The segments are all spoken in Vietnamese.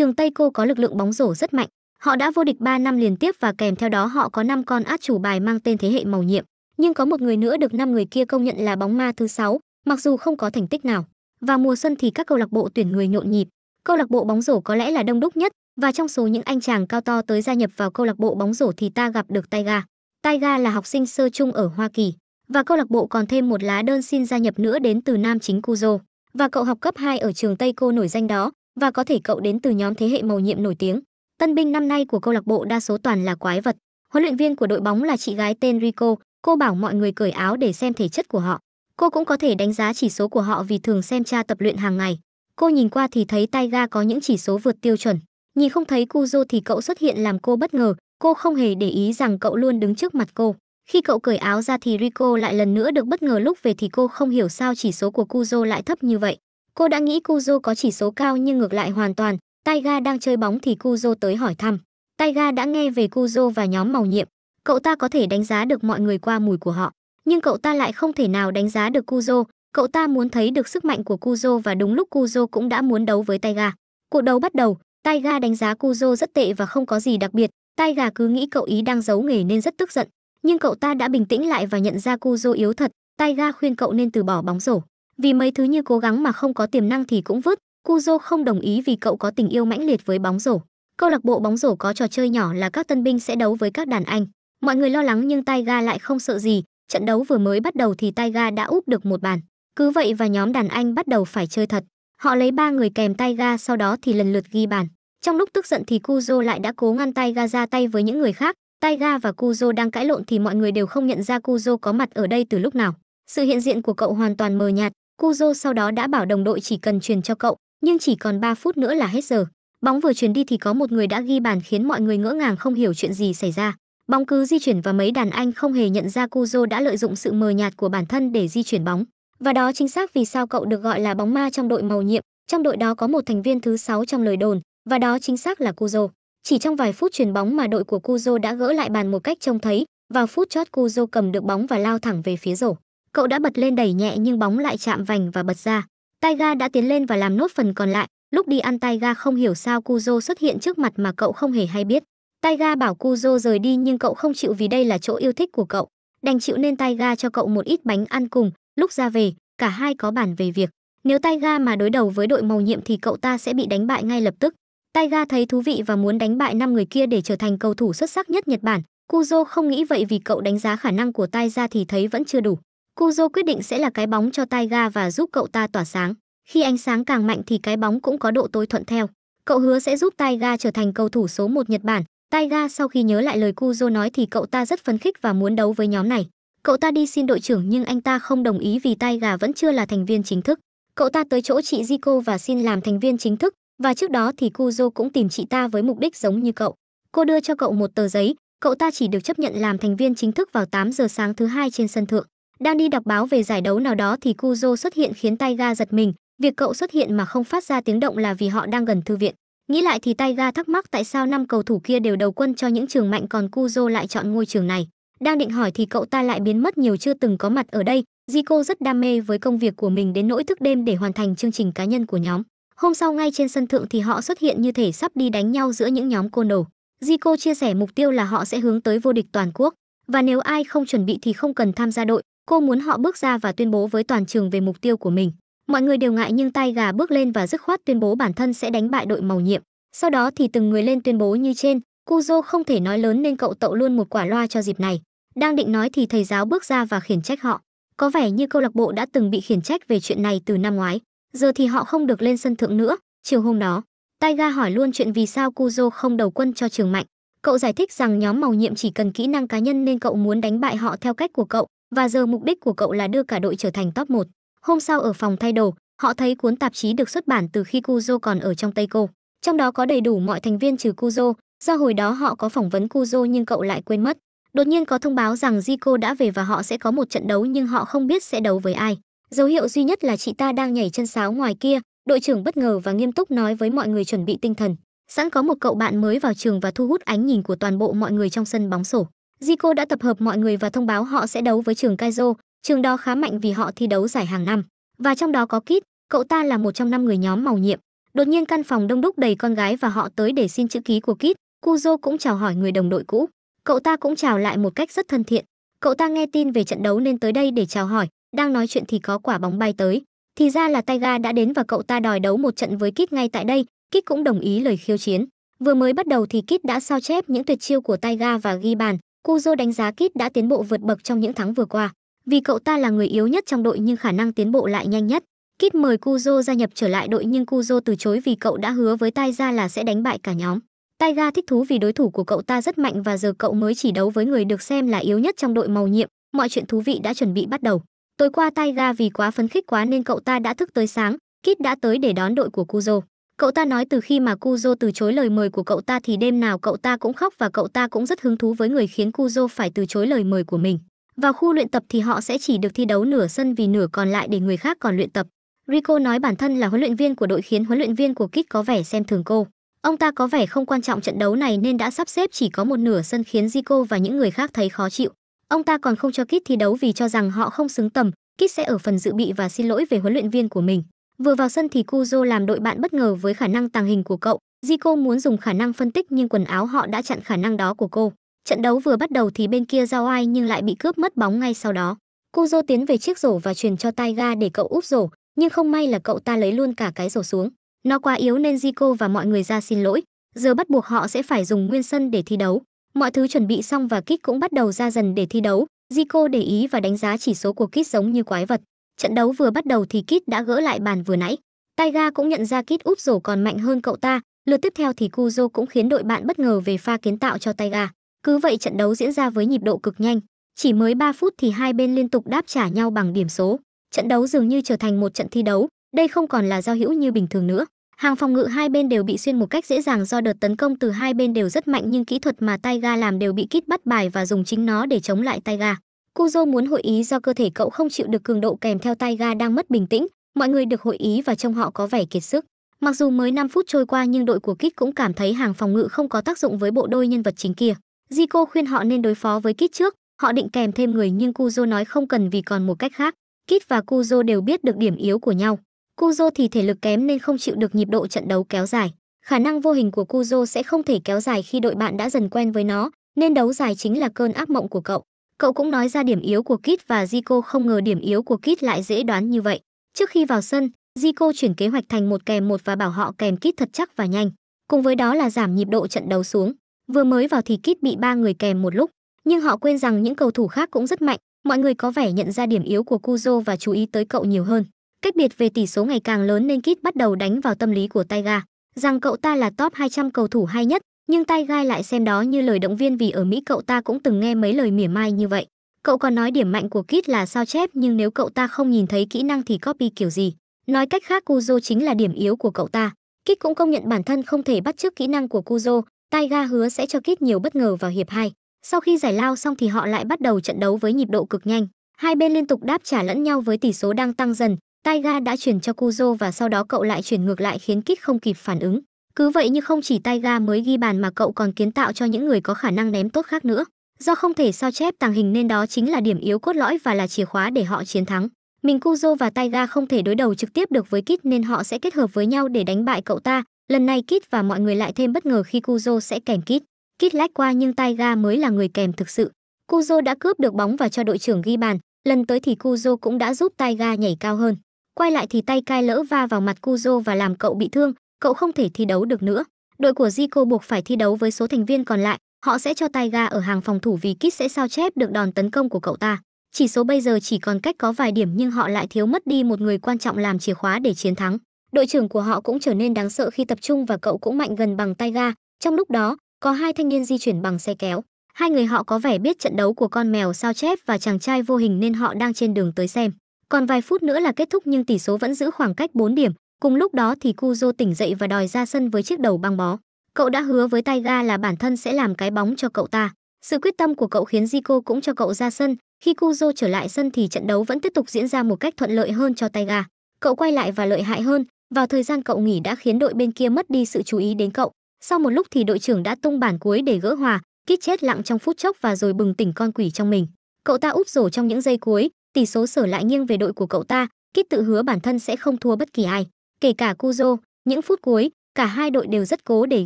trường Tây Cô có lực lượng bóng rổ rất mạnh. Họ đã vô địch 3 năm liên tiếp và kèm theo đó họ có 5 con át chủ bài mang tên thế hệ màu nhiệm. Nhưng có một người nữa được 5 người kia công nhận là bóng ma thứ 6, mặc dù không có thành tích nào. Vào mùa xuân thì các câu lạc bộ tuyển người nhộn nhịp. Câu lạc bộ bóng rổ có lẽ là đông đúc nhất và trong số những anh chàng cao to tới gia nhập vào câu lạc bộ bóng rổ thì ta gặp được Taiga. Taiga là học sinh sơ trung ở Hoa Kỳ và câu lạc bộ còn thêm một lá đơn xin gia nhập nữa đến từ nam chính Cujo và cậu học cấp 2 ở trường Tây Cô nổi danh đó và có thể cậu đến từ nhóm thế hệ màu nhiệm nổi tiếng. Tân binh năm nay của câu lạc bộ đa số toàn là quái vật. Huấn luyện viên của đội bóng là chị gái tên Rico, cô bảo mọi người cởi áo để xem thể chất của họ. Cô cũng có thể đánh giá chỉ số của họ vì thường xem cha tập luyện hàng ngày. Cô nhìn qua thì thấy Taiga có những chỉ số vượt tiêu chuẩn. Nhìn không thấy Kuzo thì cậu xuất hiện làm cô bất ngờ, cô không hề để ý rằng cậu luôn đứng trước mặt cô. Khi cậu cởi áo ra thì Rico lại lần nữa được bất ngờ lúc về thì cô không hiểu sao chỉ số của Kuzo lại thấp như vậy. Cô đã nghĩ Kuzo có chỉ số cao nhưng ngược lại hoàn toàn, Taiga đang chơi bóng thì Kuzo tới hỏi thăm. Taiga đã nghe về Kuzo và nhóm màu nhiệm, cậu ta có thể đánh giá được mọi người qua mùi của họ, nhưng cậu ta lại không thể nào đánh giá được Kuzo, cậu ta muốn thấy được sức mạnh của Kuzo và đúng lúc Kuzo cũng đã muốn đấu với Taiga. Cuộc đấu bắt đầu, Taiga đánh giá Kuzo rất tệ và không có gì đặc biệt, Taiga cứ nghĩ cậu ý đang giấu nghề nên rất tức giận, nhưng cậu ta đã bình tĩnh lại và nhận ra Kuzo yếu thật, Taiga khuyên cậu nên từ bỏ bóng rổ vì mấy thứ như cố gắng mà không có tiềm năng thì cũng vứt. Cujo không đồng ý vì cậu có tình yêu mãnh liệt với bóng rổ. Câu lạc bộ bóng rổ có trò chơi nhỏ là các tân binh sẽ đấu với các đàn anh. Mọi người lo lắng nhưng Taiga lại không sợ gì, trận đấu vừa mới bắt đầu thì Taiga đã úp được một bàn. Cứ vậy và nhóm đàn anh bắt đầu phải chơi thật. Họ lấy ba người kèm Taiga sau đó thì lần lượt ghi bàn. Trong lúc tức giận thì Kuzo lại đã cố ngăn Taiga ra tay với những người khác. Taiga và Kuzo đang cãi lộn thì mọi người đều không nhận ra Kuzo có mặt ở đây từ lúc nào. Sự hiện diện của cậu hoàn toàn mờ nhạt, Cujo sau đó đã bảo đồng đội chỉ cần truyền cho cậu, nhưng chỉ còn 3 phút nữa là hết giờ. Bóng vừa truyền đi thì có một người đã ghi bàn khiến mọi người ngỡ ngàng không hiểu chuyện gì xảy ra. Bóng cứ di chuyển và mấy đàn anh không hề nhận ra Cujo đã lợi dụng sự mờ nhạt của bản thân để di chuyển bóng. Và đó chính xác vì sao cậu được gọi là bóng ma trong đội màu nhiệm, trong đội đó có một thành viên thứ sáu trong lời đồn, và đó chính xác là Cujo. Chỉ trong vài phút truyền bóng mà đội của Cujo đã gỡ lại bàn một cách trông thấy, vào phút chót Cujo cầm được bóng và lao thẳng về phía rổ cậu đã bật lên đẩy nhẹ nhưng bóng lại chạm vành và bật ra. Taiga đã tiến lên và làm nốt phần còn lại, lúc đi ăn Taiga không hiểu sao Kuzo xuất hiện trước mặt mà cậu không hề hay biết. Taiga bảo Kuzo rời đi nhưng cậu không chịu vì đây là chỗ yêu thích của cậu, đành chịu nên Taiga cho cậu một ít bánh ăn cùng, lúc ra về, cả hai có bàn về việc nếu Taiga mà đối đầu với đội màu nhiệm thì cậu ta sẽ bị đánh bại ngay lập tức. Taiga thấy thú vị và muốn đánh bại năm người kia để trở thành cầu thủ xuất sắc nhất Nhật Bản. Kuzo không nghĩ vậy vì cậu đánh giá khả năng của Taiga thì thấy vẫn chưa đủ. Cujo quyết định sẽ là cái bóng cho Taiga và giúp cậu ta tỏa sáng. Khi ánh sáng càng mạnh thì cái bóng cũng có độ tối thuận theo. Cậu hứa sẽ giúp Taiga trở thành cầu thủ số 1 Nhật Bản. Taiga sau khi nhớ lại lời Cujo nói thì cậu ta rất phấn khích và muốn đấu với nhóm này. Cậu ta đi xin đội trưởng nhưng anh ta không đồng ý vì Taiga vẫn chưa là thành viên chính thức. Cậu ta tới chỗ chị Jiko và xin làm thành viên chính thức và trước đó thì Cujo cũng tìm chị ta với mục đích giống như cậu. Cô đưa cho cậu một tờ giấy, cậu ta chỉ được chấp nhận làm thành viên chính thức vào 8 giờ sáng thứ hai trên sân thượng. Đang đi đọc báo về giải đấu nào đó thì Cujo xuất hiện khiến Taiga giật mình, việc cậu xuất hiện mà không phát ra tiếng động là vì họ đang gần thư viện. Nghĩ lại thì Taiga thắc mắc tại sao năm cầu thủ kia đều đầu quân cho những trường mạnh còn Cujo lại chọn ngôi trường này. Đang định hỏi thì cậu ta lại biến mất nhiều chưa từng có mặt ở đây. Zico rất đam mê với công việc của mình đến nỗi thức đêm để hoàn thành chương trình cá nhân của nhóm. Hôm sau ngay trên sân thượng thì họ xuất hiện như thể sắp đi đánh nhau giữa những nhóm côn đồ. Zico chia sẻ mục tiêu là họ sẽ hướng tới vô địch toàn quốc và nếu ai không chuẩn bị thì không cần tham gia đội, Cô muốn họ bước ra và tuyên bố với toàn trường về mục tiêu của mình. Mọi người đều ngại nhưng tay gà bước lên và dứt khoát tuyên bố bản thân sẽ đánh bại đội màu nhiệm. Sau đó thì từng người lên tuyên bố như trên, Kuzo không thể nói lớn nên cậu tậu luôn một quả loa cho dịp này. Đang định nói thì thầy giáo bước ra và khiển trách họ. Có vẻ như câu lạc bộ đã từng bị khiển trách về chuyện này từ năm ngoái. Giờ thì họ không được lên sân thượng nữa. Chiều hôm đó, Taiga hỏi luôn chuyện vì sao Kuzo không đầu quân cho trường mạnh. Cậu giải thích rằng nhóm màu nhiệm chỉ cần kỹ năng cá nhân nên cậu muốn đánh bại họ theo cách của cậu, và giờ mục đích của cậu là đưa cả đội trở thành top 1. Hôm sau ở phòng thay đồ, họ thấy cuốn tạp chí được xuất bản từ khi Kuzo còn ở trong Tây Cô. Trong đó có đầy đủ mọi thành viên trừ Kuzo, do hồi đó họ có phỏng vấn Kuzo nhưng cậu lại quên mất. Đột nhiên có thông báo rằng Zico đã về và họ sẽ có một trận đấu nhưng họ không biết sẽ đấu với ai. Dấu hiệu duy nhất là chị ta đang nhảy chân sáo ngoài kia, đội trưởng bất ngờ và nghiêm túc nói với mọi người chuẩn bị tinh thần. Sẵn có một cậu bạn mới vào trường và thu hút ánh nhìn của toàn bộ mọi người trong sân bóng rổ. Zico đã tập hợp mọi người và thông báo họ sẽ đấu với trường Kaizo, trường đó khá mạnh vì họ thi đấu giải hàng năm. Và trong đó có Kit, cậu ta là một trong năm người nhóm màu nhiệm. Đột nhiên căn phòng đông đúc đầy con gái và họ tới để xin chữ ký của Kit, Kuzo cũng chào hỏi người đồng đội cũ. Cậu ta cũng chào lại một cách rất thân thiện. Cậu ta nghe tin về trận đấu nên tới đây để chào hỏi, đang nói chuyện thì có quả bóng bay tới. Thì ra là Taiga đã đến và cậu ta đòi đấu một trận với Kit ngay tại đây, Kit cũng đồng ý lời khiêu chiến. Vừa mới bắt đầu thì Kit đã sao chép những tuyệt chiêu của Taiga và ghi bàn, Kuzo đánh giá Kit đã tiến bộ vượt bậc trong những tháng vừa qua. Vì cậu ta là người yếu nhất trong đội nhưng khả năng tiến bộ lại nhanh nhất. Kit mời Kuzo gia nhập trở lại đội nhưng Kuzo từ chối vì cậu đã hứa với Taiga là sẽ đánh bại cả nhóm. Taiga thích thú vì đối thủ của cậu ta rất mạnh và giờ cậu mới chỉ đấu với người được xem là yếu nhất trong đội màu nhiệm. Mọi chuyện thú vị đã chuẩn bị bắt đầu. Tối qua Taiga vì quá phấn khích quá nên cậu ta đã thức tới sáng. Kit đã tới để đón đội của Kuzo. Cậu ta nói từ khi mà Cujo từ chối lời mời của cậu ta thì đêm nào cậu ta cũng khóc và cậu ta cũng rất hứng thú với người khiến Cujo phải từ chối lời mời của mình. Vào khu luyện tập thì họ sẽ chỉ được thi đấu nửa sân vì nửa còn lại để người khác còn luyện tập. Rico nói bản thân là huấn luyện viên của đội khiến huấn luyện viên của Kit có vẻ xem thường cô. Ông ta có vẻ không quan trọng trận đấu này nên đã sắp xếp chỉ có một nửa sân khiến Zico và những người khác thấy khó chịu. Ông ta còn không cho Kit thi đấu vì cho rằng họ không xứng tầm, Kit sẽ ở phần dự bị và xin lỗi về huấn luyện viên của mình. Vừa vào sân thì Cujo làm đội bạn bất ngờ với khả năng tàng hình của cậu. Zico muốn dùng khả năng phân tích nhưng quần áo họ đã chặn khả năng đó của cô. Trận đấu vừa bắt đầu thì bên kia giao ai nhưng lại bị cướp mất bóng ngay sau đó. Cujo tiến về chiếc rổ và truyền cho Taiga để cậu úp rổ, nhưng không may là cậu ta lấy luôn cả cái rổ xuống. Nó quá yếu nên Zico và mọi người ra xin lỗi. Giờ bắt buộc họ sẽ phải dùng nguyên sân để thi đấu. Mọi thứ chuẩn bị xong và Kit cũng bắt đầu ra dần để thi đấu. Zico để ý và đánh giá chỉ số của Kit giống như quái vật trận đấu vừa bắt đầu thì Kit đã gỡ lại bàn vừa nãy. Taiga cũng nhận ra Kit úp rổ còn mạnh hơn cậu ta, lượt tiếp theo thì Kuzo cũng khiến đội bạn bất ngờ về pha kiến tạo cho Taiga. Cứ vậy trận đấu diễn ra với nhịp độ cực nhanh, chỉ mới 3 phút thì hai bên liên tục đáp trả nhau bằng điểm số. Trận đấu dường như trở thành một trận thi đấu, đây không còn là giao hữu như bình thường nữa. Hàng phòng ngự hai bên đều bị xuyên một cách dễ dàng do đợt tấn công từ hai bên đều rất mạnh nhưng kỹ thuật mà Taiga làm đều bị Kit bắt bài và dùng chính nó để chống lại Taiga. Cujo muốn hội ý do cơ thể cậu không chịu được cường độ kèm theo tay ga đang mất bình tĩnh, mọi người được hội ý và trông họ có vẻ kiệt sức. Mặc dù mới 5 phút trôi qua nhưng đội của Kit cũng cảm thấy hàng phòng ngự không có tác dụng với bộ đôi nhân vật chính kia. Zico khuyên họ nên đối phó với Kit trước, họ định kèm thêm người nhưng Cujo nói không cần vì còn một cách khác. Kit và Cujo đều biết được điểm yếu của nhau. Cujo thì thể lực kém nên không chịu được nhịp độ trận đấu kéo dài. Khả năng vô hình của Cujo sẽ không thể kéo dài khi đội bạn đã dần quen với nó, nên đấu dài chính là cơn ác mộng của cậu. Cậu cũng nói ra điểm yếu của Kit và Zico không ngờ điểm yếu của Kit lại dễ đoán như vậy. Trước khi vào sân, Zico chuyển kế hoạch thành một kèm một và bảo họ kèm Kit thật chắc và nhanh. Cùng với đó là giảm nhịp độ trận đấu xuống. Vừa mới vào thì Kit bị ba người kèm một lúc, nhưng họ quên rằng những cầu thủ khác cũng rất mạnh. Mọi người có vẻ nhận ra điểm yếu của Kuzo và chú ý tới cậu nhiều hơn. Cách biệt về tỷ số ngày càng lớn nên Kit bắt đầu đánh vào tâm lý của Taiga, rằng cậu ta là top 200 cầu thủ hay nhất, nhưng Tay gai lại xem đó như lời động viên vì ở Mỹ cậu ta cũng từng nghe mấy lời mỉa mai như vậy. Cậu còn nói điểm mạnh của Kit là sao chép nhưng nếu cậu ta không nhìn thấy kỹ năng thì copy kiểu gì. Nói cách khác Kuzo chính là điểm yếu của cậu ta. Kit cũng công nhận bản thân không thể bắt chước kỹ năng của Kuzo, Ga hứa sẽ cho Kit nhiều bất ngờ vào hiệp 2. Sau khi giải lao xong thì họ lại bắt đầu trận đấu với nhịp độ cực nhanh. Hai bên liên tục đáp trả lẫn nhau với tỷ số đang tăng dần. Ga đã chuyển cho Kuzo và sau đó cậu lại chuyển ngược lại khiến Kit không kịp phản ứng. Cứ vậy như không chỉ tay ga mới ghi bàn mà cậu còn kiến tạo cho những người có khả năng ném tốt khác nữa. Do không thể sao chép tàng hình nên đó chính là điểm yếu cốt lõi và là chìa khóa để họ chiến thắng. Mình Kuzo và Taiga không thể đối đầu trực tiếp được với Kit nên họ sẽ kết hợp với nhau để đánh bại cậu ta. Lần này Kit và mọi người lại thêm bất ngờ khi Kuzo sẽ kèm Kit. Kit lách qua nhưng Taiga mới là người kèm thực sự. Kuzo đã cướp được bóng và cho đội trưởng ghi bàn. Lần tới thì Kuzo cũng đã giúp Taiga nhảy cao hơn. Quay lại thì tay cai lỡ va vào mặt Kuzo và làm cậu bị thương cậu không thể thi đấu được nữa. Đội của Zico buộc phải thi đấu với số thành viên còn lại, họ sẽ cho tay ở hàng phòng thủ vì Kit sẽ sao chép được đòn tấn công của cậu ta. Chỉ số bây giờ chỉ còn cách có vài điểm nhưng họ lại thiếu mất đi một người quan trọng làm chìa khóa để chiến thắng. Đội trưởng của họ cũng trở nên đáng sợ khi tập trung và cậu cũng mạnh gần bằng tay Trong lúc đó, có hai thanh niên di chuyển bằng xe kéo. Hai người họ có vẻ biết trận đấu của con mèo sao chép và chàng trai vô hình nên họ đang trên đường tới xem. Còn vài phút nữa là kết thúc nhưng tỷ số vẫn giữ khoảng cách 4 điểm, Cùng lúc đó thì Cujo tỉnh dậy và đòi ra sân với chiếc đầu băng bó. Cậu đã hứa với Taiga là bản thân sẽ làm cái bóng cho cậu ta. Sự quyết tâm của cậu khiến Zico cũng cho cậu ra sân. Khi Cujo trở lại sân thì trận đấu vẫn tiếp tục diễn ra một cách thuận lợi hơn cho Taiga. Cậu quay lại và lợi hại hơn. Vào thời gian cậu nghỉ đã khiến đội bên kia mất đi sự chú ý đến cậu. Sau một lúc thì đội trưởng đã tung bản cuối để gỡ hòa, kít chết lặng trong phút chốc và rồi bừng tỉnh con quỷ trong mình. Cậu ta úp rổ trong những giây cuối, tỷ số sở lại nghiêng về đội của cậu ta, kít tự hứa bản thân sẽ không thua bất kỳ ai. Kể cả Kuzo, những phút cuối, cả hai đội đều rất cố để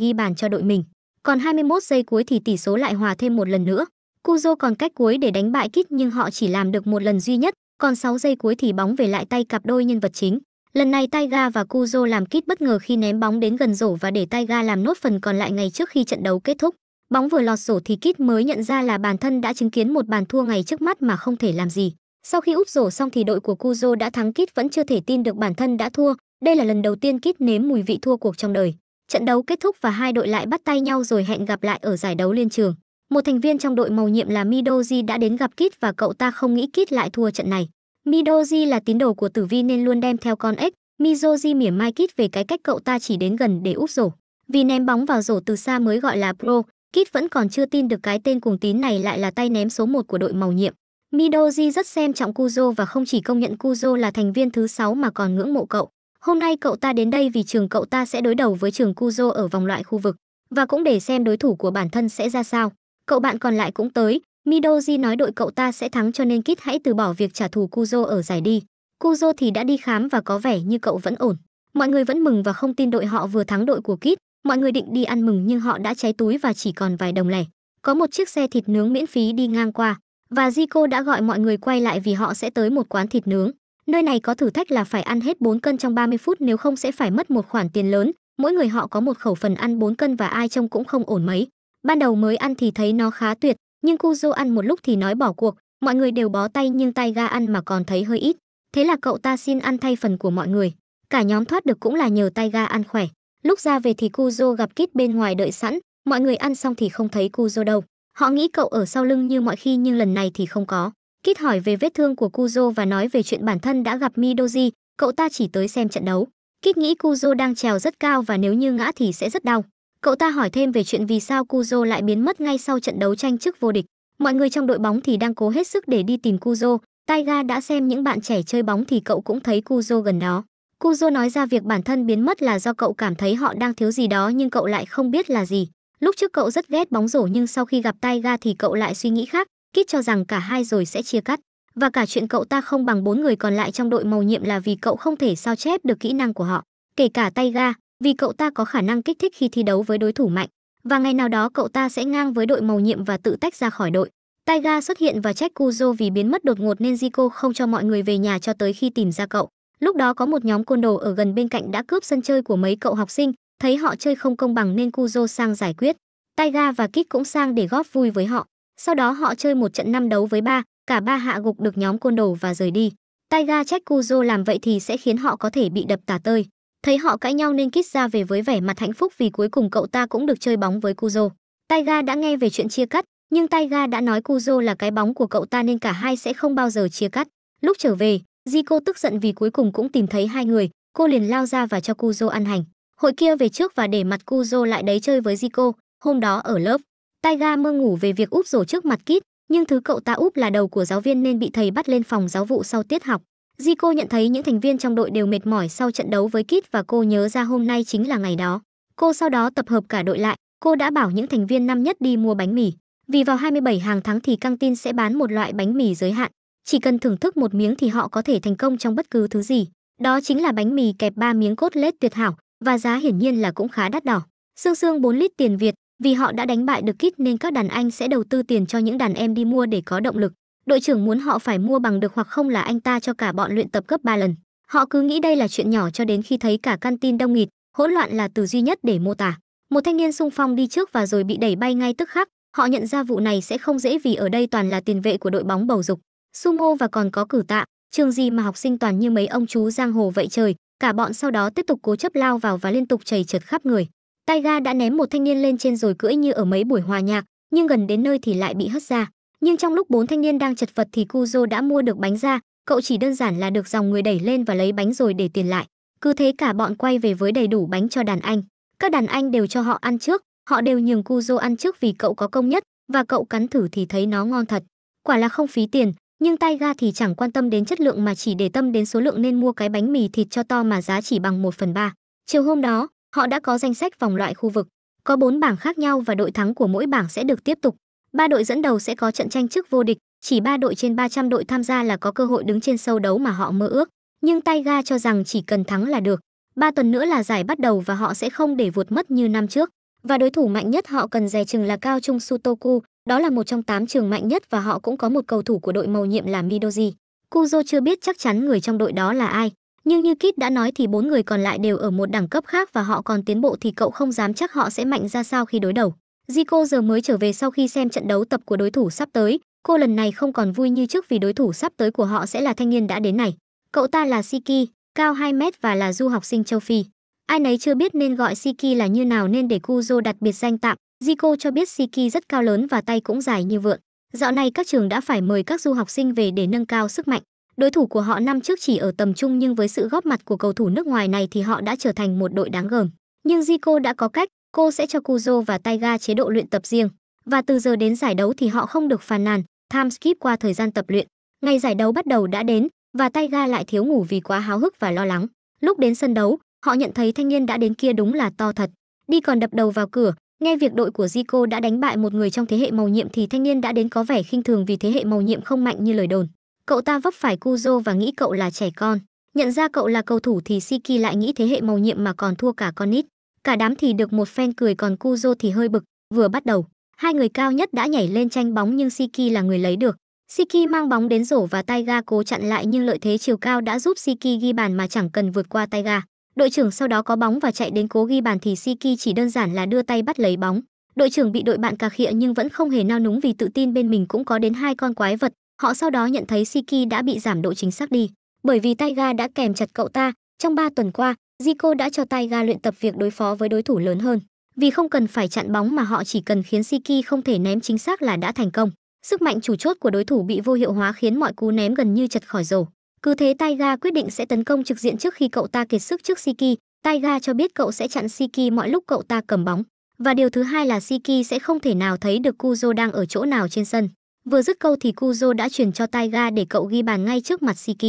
ghi bàn cho đội mình. Còn 21 giây cuối thì tỷ số lại hòa thêm một lần nữa. Kuzo còn cách cuối để đánh bại Kit nhưng họ chỉ làm được một lần duy nhất, còn 6 giây cuối thì bóng về lại tay cặp đôi nhân vật chính. Lần này Taiga và Kuzo làm Kit bất ngờ khi ném bóng đến gần rổ và để Taiga làm nốt phần còn lại ngày trước khi trận đấu kết thúc. Bóng vừa lọt rổ thì Kit mới nhận ra là bản thân đã chứng kiến một bàn thua ngày trước mắt mà không thể làm gì. Sau khi úp rổ xong thì đội của Kuzo đã thắng Kit vẫn chưa thể tin được bản thân đã thua, đây là lần đầu tiên Kit nếm mùi vị thua cuộc trong đời. Trận đấu kết thúc và hai đội lại bắt tay nhau rồi hẹn gặp lại ở giải đấu liên trường. Một thành viên trong đội màu nhiệm là Midoji đã đến gặp Kit và cậu ta không nghĩ Kit lại thua trận này. Midoji là tín đồ của tử vi nên luôn đem theo con ếch. Midoji mỉa mai Kit về cái cách cậu ta chỉ đến gần để úp rổ. Vì ném bóng vào rổ từ xa mới gọi là pro, Kit vẫn còn chưa tin được cái tên cuồng tín này lại là tay ném số 1 của đội màu nhiệm. Midoji rất xem trọng Kuzo và không chỉ công nhận Kuzo là thành viên thứ 6 mà còn ngưỡng mộ cậu. Hôm nay cậu ta đến đây vì trường cậu ta sẽ đối đầu với trường Kuzo ở vòng loại khu vực và cũng để xem đối thủ của bản thân sẽ ra sao. Cậu bạn còn lại cũng tới, Midoji nói đội cậu ta sẽ thắng cho nên Kit hãy từ bỏ việc trả thù Kuzo ở giải đi. Kuzo thì đã đi khám và có vẻ như cậu vẫn ổn. Mọi người vẫn mừng và không tin đội họ vừa thắng đội của Kit. Mọi người định đi ăn mừng nhưng họ đã cháy túi và chỉ còn vài đồng lẻ. Có một chiếc xe thịt nướng miễn phí đi ngang qua và Zico đã gọi mọi người quay lại vì họ sẽ tới một quán thịt nướng. Nơi này có thử thách là phải ăn hết 4 cân trong 30 phút nếu không sẽ phải mất một khoản tiền lớn, mỗi người họ có một khẩu phần ăn 4 cân và ai trông cũng không ổn mấy. Ban đầu mới ăn thì thấy nó khá tuyệt, nhưng Kuzo ăn một lúc thì nói bỏ cuộc, mọi người đều bó tay nhưng tay ga ăn mà còn thấy hơi ít. Thế là cậu ta xin ăn thay phần của mọi người. Cả nhóm thoát được cũng là nhờ tay ga ăn khỏe. Lúc ra về thì Kuzo gặp Kit bên ngoài đợi sẵn, mọi người ăn xong thì không thấy Kuzo đâu. Họ nghĩ cậu ở sau lưng như mọi khi nhưng lần này thì không có. Kit hỏi về vết thương của Kuzo và nói về chuyện bản thân đã gặp Midori, cậu ta chỉ tới xem trận đấu. Kit nghĩ Kuzo đang trèo rất cao và nếu như ngã thì sẽ rất đau. Cậu ta hỏi thêm về chuyện vì sao Kuzo lại biến mất ngay sau trận đấu tranh chức vô địch. Mọi người trong đội bóng thì đang cố hết sức để đi tìm Kuzo, Taiga đã xem những bạn trẻ chơi bóng thì cậu cũng thấy Kuzo gần đó. Kuzo nói ra việc bản thân biến mất là do cậu cảm thấy họ đang thiếu gì đó nhưng cậu lại không biết là gì. Lúc trước cậu rất ghét bóng rổ nhưng sau khi gặp Taiga thì cậu lại suy nghĩ khác, Kit cho rằng cả hai rồi sẽ chia cắt và cả chuyện cậu ta không bằng bốn người còn lại trong đội màu nhiệm là vì cậu không thể sao chép được kỹ năng của họ, kể cả tay ga, vì cậu ta có khả năng kích thích khi thi đấu với đối thủ mạnh và ngày nào đó cậu ta sẽ ngang với đội màu nhiệm và tự tách ra khỏi đội. Taiga xuất hiện và trách Kuzo vì biến mất đột ngột nên Zico không cho mọi người về nhà cho tới khi tìm ra cậu. Lúc đó có một nhóm côn đồ ở gần bên cạnh đã cướp sân chơi của mấy cậu học sinh, thấy họ chơi không công bằng nên Kuzo sang giải quyết. Taiga và Kit cũng sang để góp vui với họ. Sau đó họ chơi một trận năm đấu với ba, cả ba hạ gục được nhóm côn đồ và rời đi. Taiga trách Kuzo làm vậy thì sẽ khiến họ có thể bị đập tả tơi. Thấy họ cãi nhau nên Kit ra về với vẻ mặt hạnh phúc vì cuối cùng cậu ta cũng được chơi bóng với Kuzo. Taiga đã nghe về chuyện chia cắt, nhưng Taiga đã nói Kuzo là cái bóng của cậu ta nên cả hai sẽ không bao giờ chia cắt. Lúc trở về, Jiko tức giận vì cuối cùng cũng tìm thấy hai người, cô liền lao ra và cho Kuzo ăn hành. Hội kia về trước và để mặt Kuzo lại đấy chơi với Jiko. hôm đó ở lớp. Taiga mơ ngủ về việc úp rổ trước mặt Kit, nhưng thứ cậu ta úp là đầu của giáo viên nên bị thầy bắt lên phòng giáo vụ sau tiết học. Zico nhận thấy những thành viên trong đội đều mệt mỏi sau trận đấu với Kit và cô nhớ ra hôm nay chính là ngày đó. Cô sau đó tập hợp cả đội lại, cô đã bảo những thành viên năm nhất đi mua bánh mì. Vì vào 27 hàng tháng thì căng tin sẽ bán một loại bánh mì giới hạn. Chỉ cần thưởng thức một miếng thì họ có thể thành công trong bất cứ thứ gì. Đó chính là bánh mì kẹp ba miếng cốt lết tuyệt hảo và giá hiển nhiên là cũng khá đắt đỏ. Sương sương 4 lít tiền Việt, vì họ đã đánh bại được kit nên các đàn anh sẽ đầu tư tiền cho những đàn em đi mua để có động lực. Đội trưởng muốn họ phải mua bằng được hoặc không là anh ta cho cả bọn luyện tập gấp 3 lần. Họ cứ nghĩ đây là chuyện nhỏ cho đến khi thấy cả căn tin đông nghịt, hỗn loạn là từ duy nhất để mô tả. Một thanh niên sung phong đi trước và rồi bị đẩy bay ngay tức khắc. Họ nhận ra vụ này sẽ không dễ vì ở đây toàn là tiền vệ của đội bóng bầu dục. Sumo và còn có cử tạ, trường gì mà học sinh toàn như mấy ông chú giang hồ vậy trời, cả bọn sau đó tiếp tục cố chấp lao vào và liên tục chảy trượt khắp người. Taiga đã ném một thanh niên lên trên rồi cưỡi như ở mấy buổi hòa nhạc, nhưng gần đến nơi thì lại bị hất ra. Nhưng trong lúc bốn thanh niên đang chật vật thì Kuzo đã mua được bánh ra, cậu chỉ đơn giản là được dòng người đẩy lên và lấy bánh rồi để tiền lại. Cứ thế cả bọn quay về với đầy đủ bánh cho đàn anh. Các đàn anh đều cho họ ăn trước, họ đều nhường Kuzo ăn trước vì cậu có công nhất và cậu cắn thử thì thấy nó ngon thật. Quả là không phí tiền, nhưng Taiga thì chẳng quan tâm đến chất lượng mà chỉ để tâm đến số lượng nên mua cái bánh mì thịt cho to mà giá chỉ bằng 1 phần 3. Chiều hôm đó, Họ đã có danh sách vòng loại khu vực, có 4 bảng khác nhau và đội thắng của mỗi bảng sẽ được tiếp tục. Ba đội dẫn đầu sẽ có trận tranh chức vô địch, chỉ ba đội trên 300 đội tham gia là có cơ hội đứng trên sâu đấu mà họ mơ ước, nhưng Taiga cho rằng chỉ cần thắng là được. Ba tuần nữa là giải bắt đầu và họ sẽ không để vụt mất như năm trước. Và đối thủ mạnh nhất họ cần dè chừng là Cao Trung Sutoku, đó là một trong 8 trường mạnh nhất và họ cũng có một cầu thủ của đội màu nhiệm là Midoji. Kuzo chưa biết chắc chắn người trong đội đó là ai, nhưng như Kit đã nói thì bốn người còn lại đều ở một đẳng cấp khác và họ còn tiến bộ thì cậu không dám chắc họ sẽ mạnh ra sao khi đối đầu. Zico giờ mới trở về sau khi xem trận đấu tập của đối thủ sắp tới, cô lần này không còn vui như trước vì đối thủ sắp tới của họ sẽ là thanh niên đã đến này. Cậu ta là Siki, cao 2 mét và là du học sinh châu Phi. Ai nấy chưa biết nên gọi Siki là như nào nên để Kuzo đặt biệt danh tạm. Zico cho biết Siki rất cao lớn và tay cũng dài như vượn. Dạo này các trường đã phải mời các du học sinh về để nâng cao sức mạnh. Đối thủ của họ năm trước chỉ ở tầm trung nhưng với sự góp mặt của cầu thủ nước ngoài này thì họ đã trở thành một đội đáng gờm. Nhưng Zico đã có cách, cô sẽ cho Kuzo và Taiga chế độ luyện tập riêng. Và từ giờ đến giải đấu thì họ không được phàn nàn, Tham skip qua thời gian tập luyện. Ngày giải đấu bắt đầu đã đến và Taiga lại thiếu ngủ vì quá háo hức và lo lắng. Lúc đến sân đấu, họ nhận thấy thanh niên đã đến kia đúng là to thật. Đi còn đập đầu vào cửa, nghe việc đội của Zico đã đánh bại một người trong thế hệ màu nhiệm thì thanh niên đã đến có vẻ khinh thường vì thế hệ màu nhiệm không mạnh như lời đồn cậu ta vấp phải Kuzo và nghĩ cậu là trẻ con. Nhận ra cậu là cầu thủ thì Siki lại nghĩ thế hệ màu nhiệm mà còn thua cả con nít. Cả đám thì được một phen cười còn Kuzo thì hơi bực, vừa bắt đầu. Hai người cao nhất đã nhảy lên tranh bóng nhưng Siki là người lấy được. Siki mang bóng đến rổ và Taiga cố chặn lại nhưng lợi thế chiều cao đã giúp Siki ghi bàn mà chẳng cần vượt qua Taiga. Đội trưởng sau đó có bóng và chạy đến cố ghi bàn thì Siki chỉ đơn giản là đưa tay bắt lấy bóng. Đội trưởng bị đội bạn cà khịa nhưng vẫn không hề nao núng vì tự tin bên mình cũng có đến hai con quái vật họ sau đó nhận thấy Siki đã bị giảm độ chính xác đi. Bởi vì Taiga đã kèm chặt cậu ta, trong 3 tuần qua, Zico đã cho Taiga luyện tập việc đối phó với đối thủ lớn hơn. Vì không cần phải chặn bóng mà họ chỉ cần khiến Siki không thể ném chính xác là đã thành công. Sức mạnh chủ chốt của đối thủ bị vô hiệu hóa khiến mọi cú ném gần như chật khỏi rổ. Cứ thế Taiga quyết định sẽ tấn công trực diện trước khi cậu ta kiệt sức trước Siki. Taiga cho biết cậu sẽ chặn Siki mọi lúc cậu ta cầm bóng. Và điều thứ hai là Siki sẽ không thể nào thấy được Kuzo đang ở chỗ nào trên sân. Vừa dứt câu thì Kuzo đã chuyển cho Taiga để cậu ghi bàn ngay trước mặt Siki.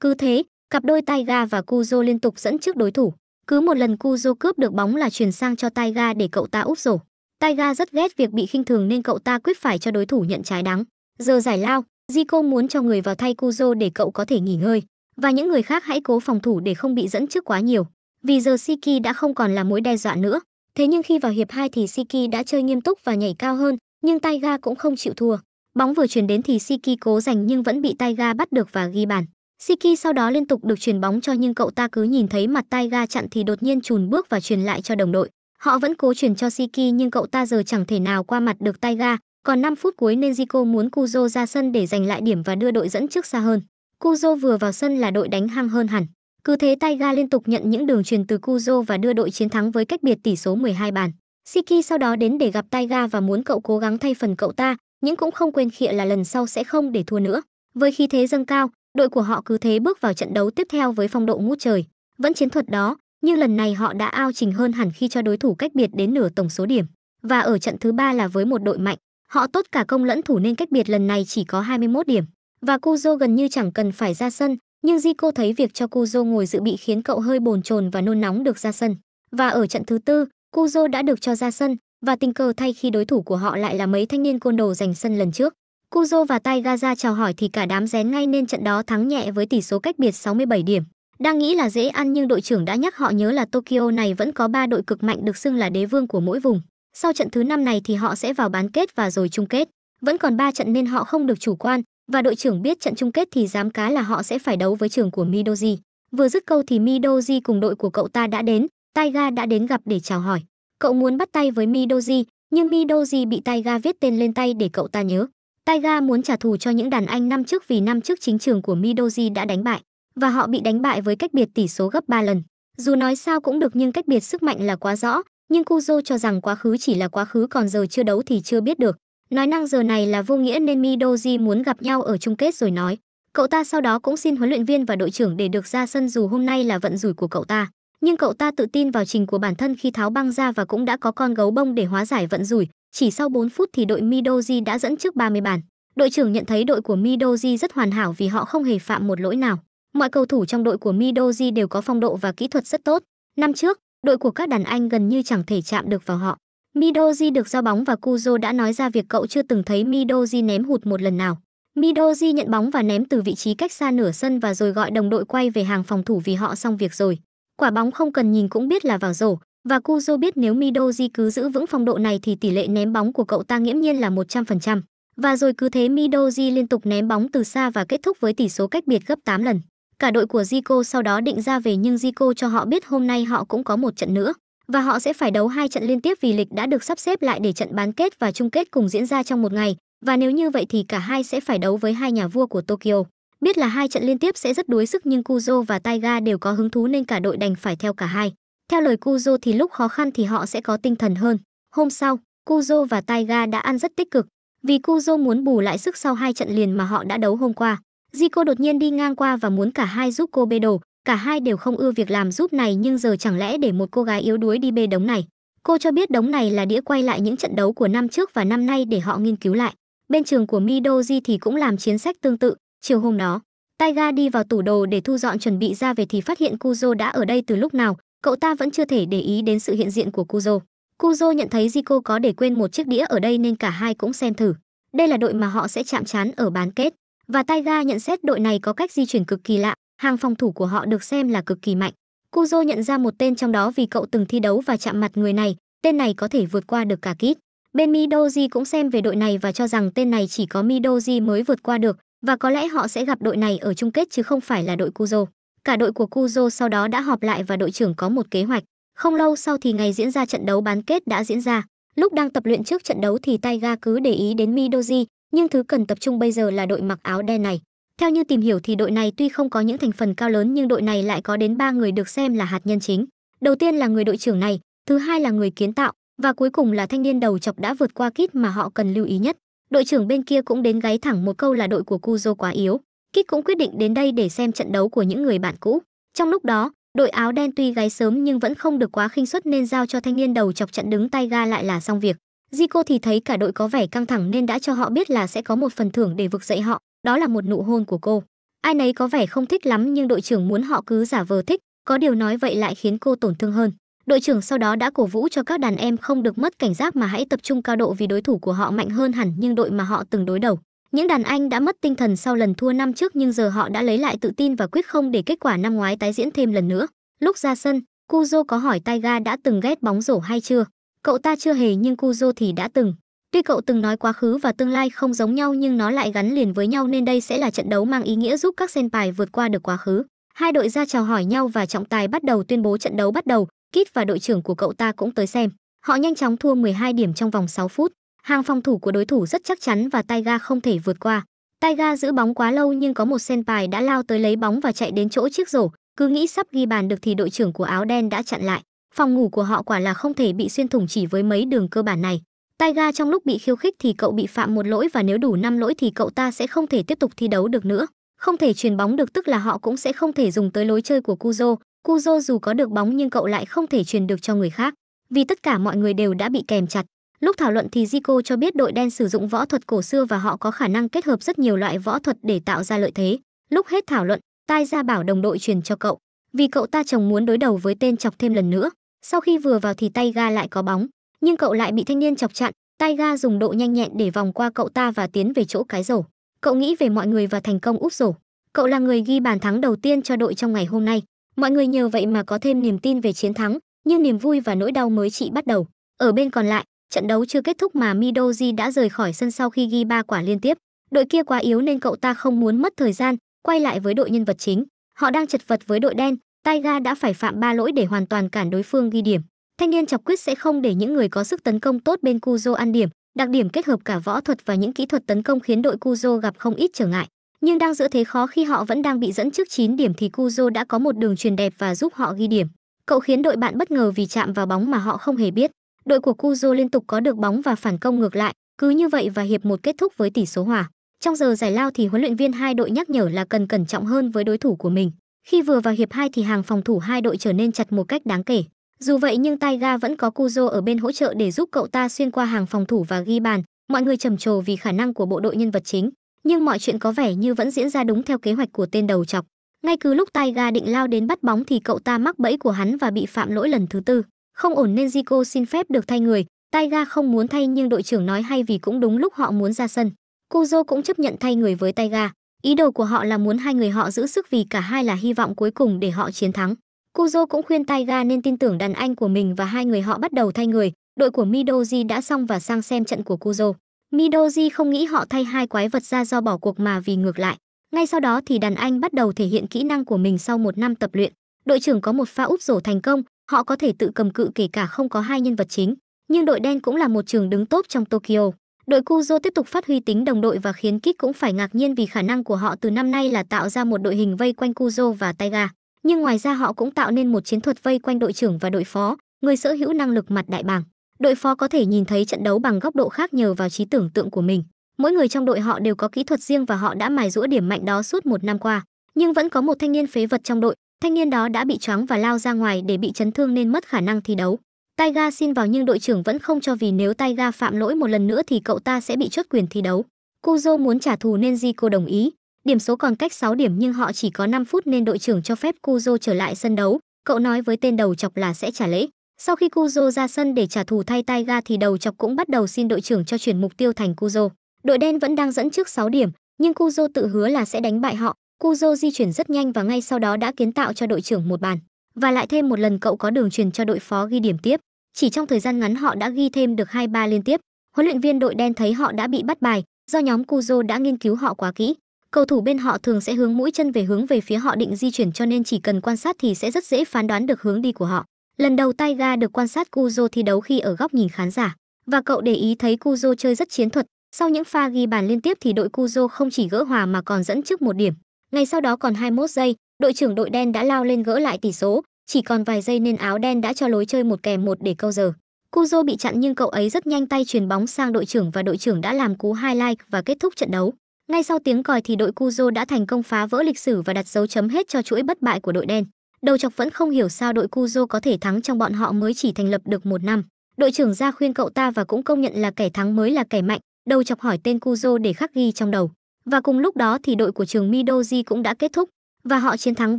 Cứ thế, cặp đôi Taiga và Kuzo liên tục dẫn trước đối thủ. Cứ một lần Kuzo cướp được bóng là chuyển sang cho Taiga để cậu ta úp rổ. Taiga rất ghét việc bị khinh thường nên cậu ta quyết phải cho đối thủ nhận trái đắng. Giờ giải lao, Zico muốn cho người vào thay Kuzo để cậu có thể nghỉ ngơi. Và những người khác hãy cố phòng thủ để không bị dẫn trước quá nhiều. Vì giờ Siki đã không còn là mối đe dọa nữa. Thế nhưng khi vào hiệp 2 thì Siki đã chơi nghiêm túc và nhảy cao hơn, nhưng Taiga cũng không chịu thua. Bóng vừa chuyển đến thì Siki cố giành nhưng vẫn bị Taiga bắt được và ghi bàn. Siki sau đó liên tục được chuyển bóng cho nhưng cậu ta cứ nhìn thấy mặt Taiga chặn thì đột nhiên chùn bước và chuyển lại cho đồng đội. Họ vẫn cố chuyển cho Siki nhưng cậu ta giờ chẳng thể nào qua mặt được Taiga. Còn 5 phút cuối nên Zico muốn Kuzo ra sân để giành lại điểm và đưa đội dẫn trước xa hơn. Kuzo vừa vào sân là đội đánh hăng hơn hẳn. Cứ thế Taiga liên tục nhận những đường truyền từ Kuzo và đưa đội chiến thắng với cách biệt tỷ số 12 bàn. Siki sau đó đến để gặp Taiga và muốn cậu cố gắng thay phần cậu ta, nhưng cũng không quên khịa là lần sau sẽ không để thua nữa. Với khí thế dâng cao, đội của họ cứ thế bước vào trận đấu tiếp theo với phong độ ngút trời. Vẫn chiến thuật đó, nhưng lần này họ đã ao trình hơn hẳn khi cho đối thủ cách biệt đến nửa tổng số điểm. Và ở trận thứ ba là với một đội mạnh, họ tốt cả công lẫn thủ nên cách biệt lần này chỉ có 21 điểm. Và Kuzo gần như chẳng cần phải ra sân, nhưng Zico thấy việc cho Kuzo ngồi dự bị khiến cậu hơi bồn chồn và nôn nóng được ra sân. Và ở trận thứ tư, Kuzo đã được cho ra sân, và tình cờ thay khi đối thủ của họ lại là mấy thanh niên côn đồ giành sân lần trước. Kuzo và Tai Gaza chào hỏi thì cả đám rén ngay nên trận đó thắng nhẹ với tỷ số cách biệt 67 điểm. Đang nghĩ là dễ ăn nhưng đội trưởng đã nhắc họ nhớ là Tokyo này vẫn có 3 đội cực mạnh được xưng là đế vương của mỗi vùng. Sau trận thứ năm này thì họ sẽ vào bán kết và rồi chung kết. Vẫn còn 3 trận nên họ không được chủ quan và đội trưởng biết trận chung kết thì dám cá là họ sẽ phải đấu với trường của Midoji. Vừa dứt câu thì Midoji cùng đội của cậu ta đã đến, Taiga đã đến gặp để chào hỏi. Cậu muốn bắt tay với Midoji, nhưng Midoji bị Taiga viết tên lên tay để cậu ta nhớ. Taiga muốn trả thù cho những đàn anh năm trước vì năm trước chính trường của Midoji đã đánh bại, và họ bị đánh bại với cách biệt tỷ số gấp 3 lần. Dù nói sao cũng được nhưng cách biệt sức mạnh là quá rõ, nhưng Kuzo cho rằng quá khứ chỉ là quá khứ còn giờ chưa đấu thì chưa biết được. Nói năng giờ này là vô nghĩa nên Midoji muốn gặp nhau ở chung kết rồi nói. Cậu ta sau đó cũng xin huấn luyện viên và đội trưởng để được ra sân dù hôm nay là vận rủi của cậu ta nhưng cậu ta tự tin vào trình của bản thân khi tháo băng ra và cũng đã có con gấu bông để hóa giải vận rủi. Chỉ sau 4 phút thì đội Midoji đã dẫn trước 30 bàn. Đội trưởng nhận thấy đội của Midoji rất hoàn hảo vì họ không hề phạm một lỗi nào. Mọi cầu thủ trong đội của Midoji đều có phong độ và kỹ thuật rất tốt. Năm trước, đội của các đàn anh gần như chẳng thể chạm được vào họ. Midoji được giao bóng và Kuzo đã nói ra việc cậu chưa từng thấy Midoji ném hụt một lần nào. Midoji nhận bóng và ném từ vị trí cách xa nửa sân và rồi gọi đồng đội quay về hàng phòng thủ vì họ xong việc rồi. Quả bóng không cần nhìn cũng biết là vào rổ, và Cujo biết nếu Midoji cứ giữ vững phong độ này thì tỷ lệ ném bóng của cậu ta nghiễm nhiên là 100%. Và rồi cứ thế Midoji liên tục ném bóng từ xa và kết thúc với tỷ số cách biệt gấp 8 lần. Cả đội của Zico sau đó định ra về nhưng Zico cho họ biết hôm nay họ cũng có một trận nữa và họ sẽ phải đấu hai trận liên tiếp vì lịch đã được sắp xếp lại để trận bán kết và chung kết cùng diễn ra trong một ngày và nếu như vậy thì cả hai sẽ phải đấu với hai nhà vua của Tokyo. Biết là hai trận liên tiếp sẽ rất đuối sức nhưng Cujo và Taiga đều có hứng thú nên cả đội đành phải theo cả hai. Theo lời Cujo thì lúc khó khăn thì họ sẽ có tinh thần hơn. Hôm sau, Cujo và Taiga đã ăn rất tích cực, vì Cujo muốn bù lại sức sau hai trận liền mà họ đã đấu hôm qua. Jiko đột nhiên đi ngang qua và muốn cả hai giúp cô bê đồ, cả hai đều không ưa việc làm giúp này nhưng giờ chẳng lẽ để một cô gái yếu đuối đi bê đống này. Cô cho biết đống này là đĩa quay lại những trận đấu của năm trước và năm nay để họ nghiên cứu lại. Bên trường của Midoji thì cũng làm chiến sách tương tự, Chiều hôm đó, Taiga đi vào tủ đồ để thu dọn chuẩn bị ra về thì phát hiện Kuzo đã ở đây từ lúc nào, cậu ta vẫn chưa thể để ý đến sự hiện diện của Kuzo. Kuzo nhận thấy Zico có để quên một chiếc đĩa ở đây nên cả hai cũng xem thử. Đây là đội mà họ sẽ chạm trán ở bán kết. Và Taiga nhận xét đội này có cách di chuyển cực kỳ lạ, hàng phòng thủ của họ được xem là cực kỳ mạnh. Kuzo nhận ra một tên trong đó vì cậu từng thi đấu và chạm mặt người này, tên này có thể vượt qua được cả kit. Bên Midoji cũng xem về đội này và cho rằng tên này chỉ có Midoji mới vượt qua được, và có lẽ họ sẽ gặp đội này ở chung kết chứ không phải là đội Kuzo. Cả đội của Kuzo sau đó đã họp lại và đội trưởng có một kế hoạch. Không lâu sau thì ngày diễn ra trận đấu bán kết đã diễn ra. Lúc đang tập luyện trước trận đấu thì Taiga cứ để ý đến Midoji, nhưng thứ cần tập trung bây giờ là đội mặc áo đen này. Theo như tìm hiểu thì đội này tuy không có những thành phần cao lớn nhưng đội này lại có đến 3 người được xem là hạt nhân chính. Đầu tiên là người đội trưởng này, thứ hai là người kiến tạo và cuối cùng là thanh niên đầu chọc đã vượt qua kít mà họ cần lưu ý nhất đội trưởng bên kia cũng đến gáy thẳng một câu là đội của Cujo quá yếu. Kit cũng quyết định đến đây để xem trận đấu của những người bạn cũ. Trong lúc đó, đội áo đen tuy gáy sớm nhưng vẫn không được quá khinh suất nên giao cho thanh niên đầu chọc trận đứng tay ga lại là xong việc. Zico thì thấy cả đội có vẻ căng thẳng nên đã cho họ biết là sẽ có một phần thưởng để vực dậy họ, đó là một nụ hôn của cô. Ai nấy có vẻ không thích lắm nhưng đội trưởng muốn họ cứ giả vờ thích, có điều nói vậy lại khiến cô tổn thương hơn. Đội trưởng sau đó đã cổ vũ cho các đàn em không được mất cảnh giác mà hãy tập trung cao độ vì đối thủ của họ mạnh hơn hẳn nhưng đội mà họ từng đối đầu. Những đàn anh đã mất tinh thần sau lần thua năm trước nhưng giờ họ đã lấy lại tự tin và quyết không để kết quả năm ngoái tái diễn thêm lần nữa. Lúc ra sân, Kuzo có hỏi Taiga đã từng ghét bóng rổ hay chưa. Cậu ta chưa hề nhưng Kuzo thì đã từng. Tuy cậu từng nói quá khứ và tương lai không giống nhau nhưng nó lại gắn liền với nhau nên đây sẽ là trận đấu mang ý nghĩa giúp các senpai vượt qua được quá khứ. Hai đội ra chào hỏi nhau và trọng tài bắt đầu tuyên bố trận đấu bắt đầu. Kit và đội trưởng của cậu ta cũng tới xem. Họ nhanh chóng thua 12 điểm trong vòng 6 phút. Hàng phòng thủ của đối thủ rất chắc chắn và Taiga không thể vượt qua. Taiga giữ bóng quá lâu nhưng có một senpai đã lao tới lấy bóng và chạy đến chỗ chiếc rổ, cứ nghĩ sắp ghi bàn được thì đội trưởng của áo đen đã chặn lại. Phòng ngủ của họ quả là không thể bị xuyên thủng chỉ với mấy đường cơ bản này. Taiga trong lúc bị khiêu khích thì cậu bị phạm một lỗi và nếu đủ 5 lỗi thì cậu ta sẽ không thể tiếp tục thi đấu được nữa. Không thể truyền bóng được tức là họ cũng sẽ không thể dùng tới lối chơi của Kuzo, Kuzo dù có được bóng nhưng cậu lại không thể truyền được cho người khác, vì tất cả mọi người đều đã bị kèm chặt. Lúc thảo luận thì Zico cho biết đội đen sử dụng võ thuật cổ xưa và họ có khả năng kết hợp rất nhiều loại võ thuật để tạo ra lợi thế. Lúc hết thảo luận, Tai ra bảo đồng đội truyền cho cậu, vì cậu ta chồng muốn đối đầu với tên chọc thêm lần nữa. Sau khi vừa vào thì tay ga lại có bóng, nhưng cậu lại bị thanh niên chọc chặn, tay ga dùng độ nhanh nhẹn để vòng qua cậu ta và tiến về chỗ cái rổ. Cậu nghĩ về mọi người và thành công úp rổ. Cậu là người ghi bàn thắng đầu tiên cho đội trong ngày hôm nay mọi người nhờ vậy mà có thêm niềm tin về chiến thắng nhưng niềm vui và nỗi đau mới chỉ bắt đầu ở bên còn lại trận đấu chưa kết thúc mà midoji đã rời khỏi sân sau khi ghi ba quả liên tiếp đội kia quá yếu nên cậu ta không muốn mất thời gian quay lại với đội nhân vật chính họ đang chật vật với đội đen taiga đã phải phạm ba lỗi để hoàn toàn cản đối phương ghi điểm thanh niên chọc quyết sẽ không để những người có sức tấn công tốt bên kuzo ăn điểm đặc điểm kết hợp cả võ thuật và những kỹ thuật tấn công khiến đội kuzo gặp không ít trở ngại nhưng đang giữa thế khó khi họ vẫn đang bị dẫn trước 9 điểm thì Kuzo đã có một đường truyền đẹp và giúp họ ghi điểm. Cậu khiến đội bạn bất ngờ vì chạm vào bóng mà họ không hề biết. Đội của Kuzo liên tục có được bóng và phản công ngược lại, cứ như vậy và hiệp một kết thúc với tỷ số hòa. Trong giờ giải lao thì huấn luyện viên hai đội nhắc nhở là cần cẩn trọng hơn với đối thủ của mình. Khi vừa vào hiệp 2 thì hàng phòng thủ hai đội trở nên chặt một cách đáng kể. Dù vậy nhưng Taiga vẫn có Kuzo ở bên hỗ trợ để giúp cậu ta xuyên qua hàng phòng thủ và ghi bàn. Mọi người trầm trồ vì khả năng của bộ đội nhân vật chính nhưng mọi chuyện có vẻ như vẫn diễn ra đúng theo kế hoạch của tên đầu chọc. Ngay cứ lúc Taiga định lao đến bắt bóng thì cậu ta mắc bẫy của hắn và bị phạm lỗi lần thứ tư. Không ổn nên Zico xin phép được thay người. Taiga không muốn thay nhưng đội trưởng nói hay vì cũng đúng lúc họ muốn ra sân. Kuzo cũng chấp nhận thay người với Taiga. Ý đồ của họ là muốn hai người họ giữ sức vì cả hai là hy vọng cuối cùng để họ chiến thắng. Kuzo cũng khuyên Taiga nên tin tưởng đàn anh của mình và hai người họ bắt đầu thay người. Đội của Midoji đã xong và sang xem trận của Kuzo. Midoji không nghĩ họ thay hai quái vật ra do bỏ cuộc mà vì ngược lại. Ngay sau đó thì đàn anh bắt đầu thể hiện kỹ năng của mình sau một năm tập luyện. Đội trưởng có một pha úp rổ thành công, họ có thể tự cầm cự kể cả không có hai nhân vật chính. Nhưng đội đen cũng là một trường đứng tốt trong Tokyo. Đội Kuzo tiếp tục phát huy tính đồng đội và khiến Kik cũng phải ngạc nhiên vì khả năng của họ từ năm nay là tạo ra một đội hình vây quanh Kuzo và Taiga. Nhưng ngoài ra họ cũng tạo nên một chiến thuật vây quanh đội trưởng và đội phó, người sở hữu năng lực mặt đại bảng đội phó có thể nhìn thấy trận đấu bằng góc độ khác nhờ vào trí tưởng tượng của mình mỗi người trong đội họ đều có kỹ thuật riêng và họ đã mài rũa điểm mạnh đó suốt một năm qua nhưng vẫn có một thanh niên phế vật trong đội thanh niên đó đã bị choáng và lao ra ngoài để bị chấn thương nên mất khả năng thi đấu taiga xin vào nhưng đội trưởng vẫn không cho vì nếu taiga phạm lỗi một lần nữa thì cậu ta sẽ bị chốt quyền thi đấu kuzo muốn trả thù nên Zico đồng ý điểm số còn cách 6 điểm nhưng họ chỉ có 5 phút nên đội trưởng cho phép kuzo trở lại sân đấu cậu nói với tên đầu chọc là sẽ trả lễ sau khi Kuzo ra sân để trả thù thay Taiga thì đầu chọc cũng bắt đầu xin đội trưởng cho chuyển mục tiêu thành Kuzo. Đội đen vẫn đang dẫn trước 6 điểm, nhưng Kuzo tự hứa là sẽ đánh bại họ. Kuzo di chuyển rất nhanh và ngay sau đó đã kiến tạo cho đội trưởng một bàn. Và lại thêm một lần cậu có đường truyền cho đội phó ghi điểm tiếp. Chỉ trong thời gian ngắn họ đã ghi thêm được 2-3 liên tiếp. Huấn luyện viên đội đen thấy họ đã bị bắt bài, do nhóm Kuzo đã nghiên cứu họ quá kỹ. Cầu thủ bên họ thường sẽ hướng mũi chân về hướng về phía họ định di chuyển cho nên chỉ cần quan sát thì sẽ rất dễ phán đoán được hướng đi của họ. Lần đầu Taiga được quan sát Kuzo thi đấu khi ở góc nhìn khán giả, và cậu để ý thấy Kuzo chơi rất chiến thuật. Sau những pha ghi bàn liên tiếp thì đội Kuzo không chỉ gỡ hòa mà còn dẫn trước một điểm. Ngay sau đó còn 21 giây, đội trưởng đội đen đã lao lên gỡ lại tỷ số, chỉ còn vài giây nên áo đen đã cho lối chơi một kèm một để câu giờ. Kuzo bị chặn nhưng cậu ấy rất nhanh tay truyền bóng sang đội trưởng và đội trưởng đã làm cú highlight và kết thúc trận đấu. Ngay sau tiếng còi thì đội Kuzo đã thành công phá vỡ lịch sử và đặt dấu chấm hết cho chuỗi bất bại của đội đen. Đầu chọc vẫn không hiểu sao đội Cujo có thể thắng trong bọn họ mới chỉ thành lập được một năm. Đội trưởng ra khuyên cậu ta và cũng công nhận là kẻ thắng mới là kẻ mạnh, đầu chọc hỏi tên Cujo để khắc ghi trong đầu. Và cùng lúc đó thì đội của trường Midoji cũng đã kết thúc và họ chiến thắng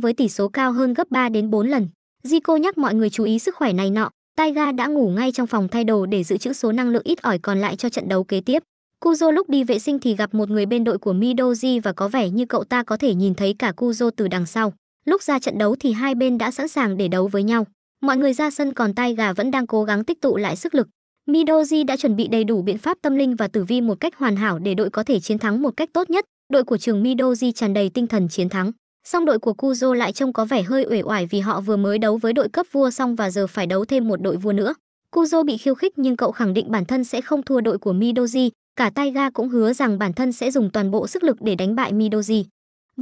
với tỷ số cao hơn gấp 3 đến 4 lần. Zico nhắc mọi người chú ý sức khỏe này nọ, Taiga đã ngủ ngay trong phòng thay đồ để giữ chữ số năng lượng ít ỏi còn lại cho trận đấu kế tiếp. Kuzo lúc đi vệ sinh thì gặp một người bên đội của Midoji và có vẻ như cậu ta có thể nhìn thấy cả Kuzo từ đằng sau. Lúc ra trận đấu thì hai bên đã sẵn sàng để đấu với nhau. Mọi người ra sân còn tai gà vẫn đang cố gắng tích tụ lại sức lực. Midoji đã chuẩn bị đầy đủ biện pháp tâm linh và tử vi một cách hoàn hảo để đội có thể chiến thắng một cách tốt nhất. Đội của trường Midoji tràn đầy tinh thần chiến thắng. Song đội của Kuzo lại trông có vẻ hơi uể oải vì họ vừa mới đấu với đội cấp vua xong và giờ phải đấu thêm một đội vua nữa. Kuzo bị khiêu khích nhưng cậu khẳng định bản thân sẽ không thua đội của Midoji, cả Taiga cũng hứa rằng bản thân sẽ dùng toàn bộ sức lực để đánh bại Midoji.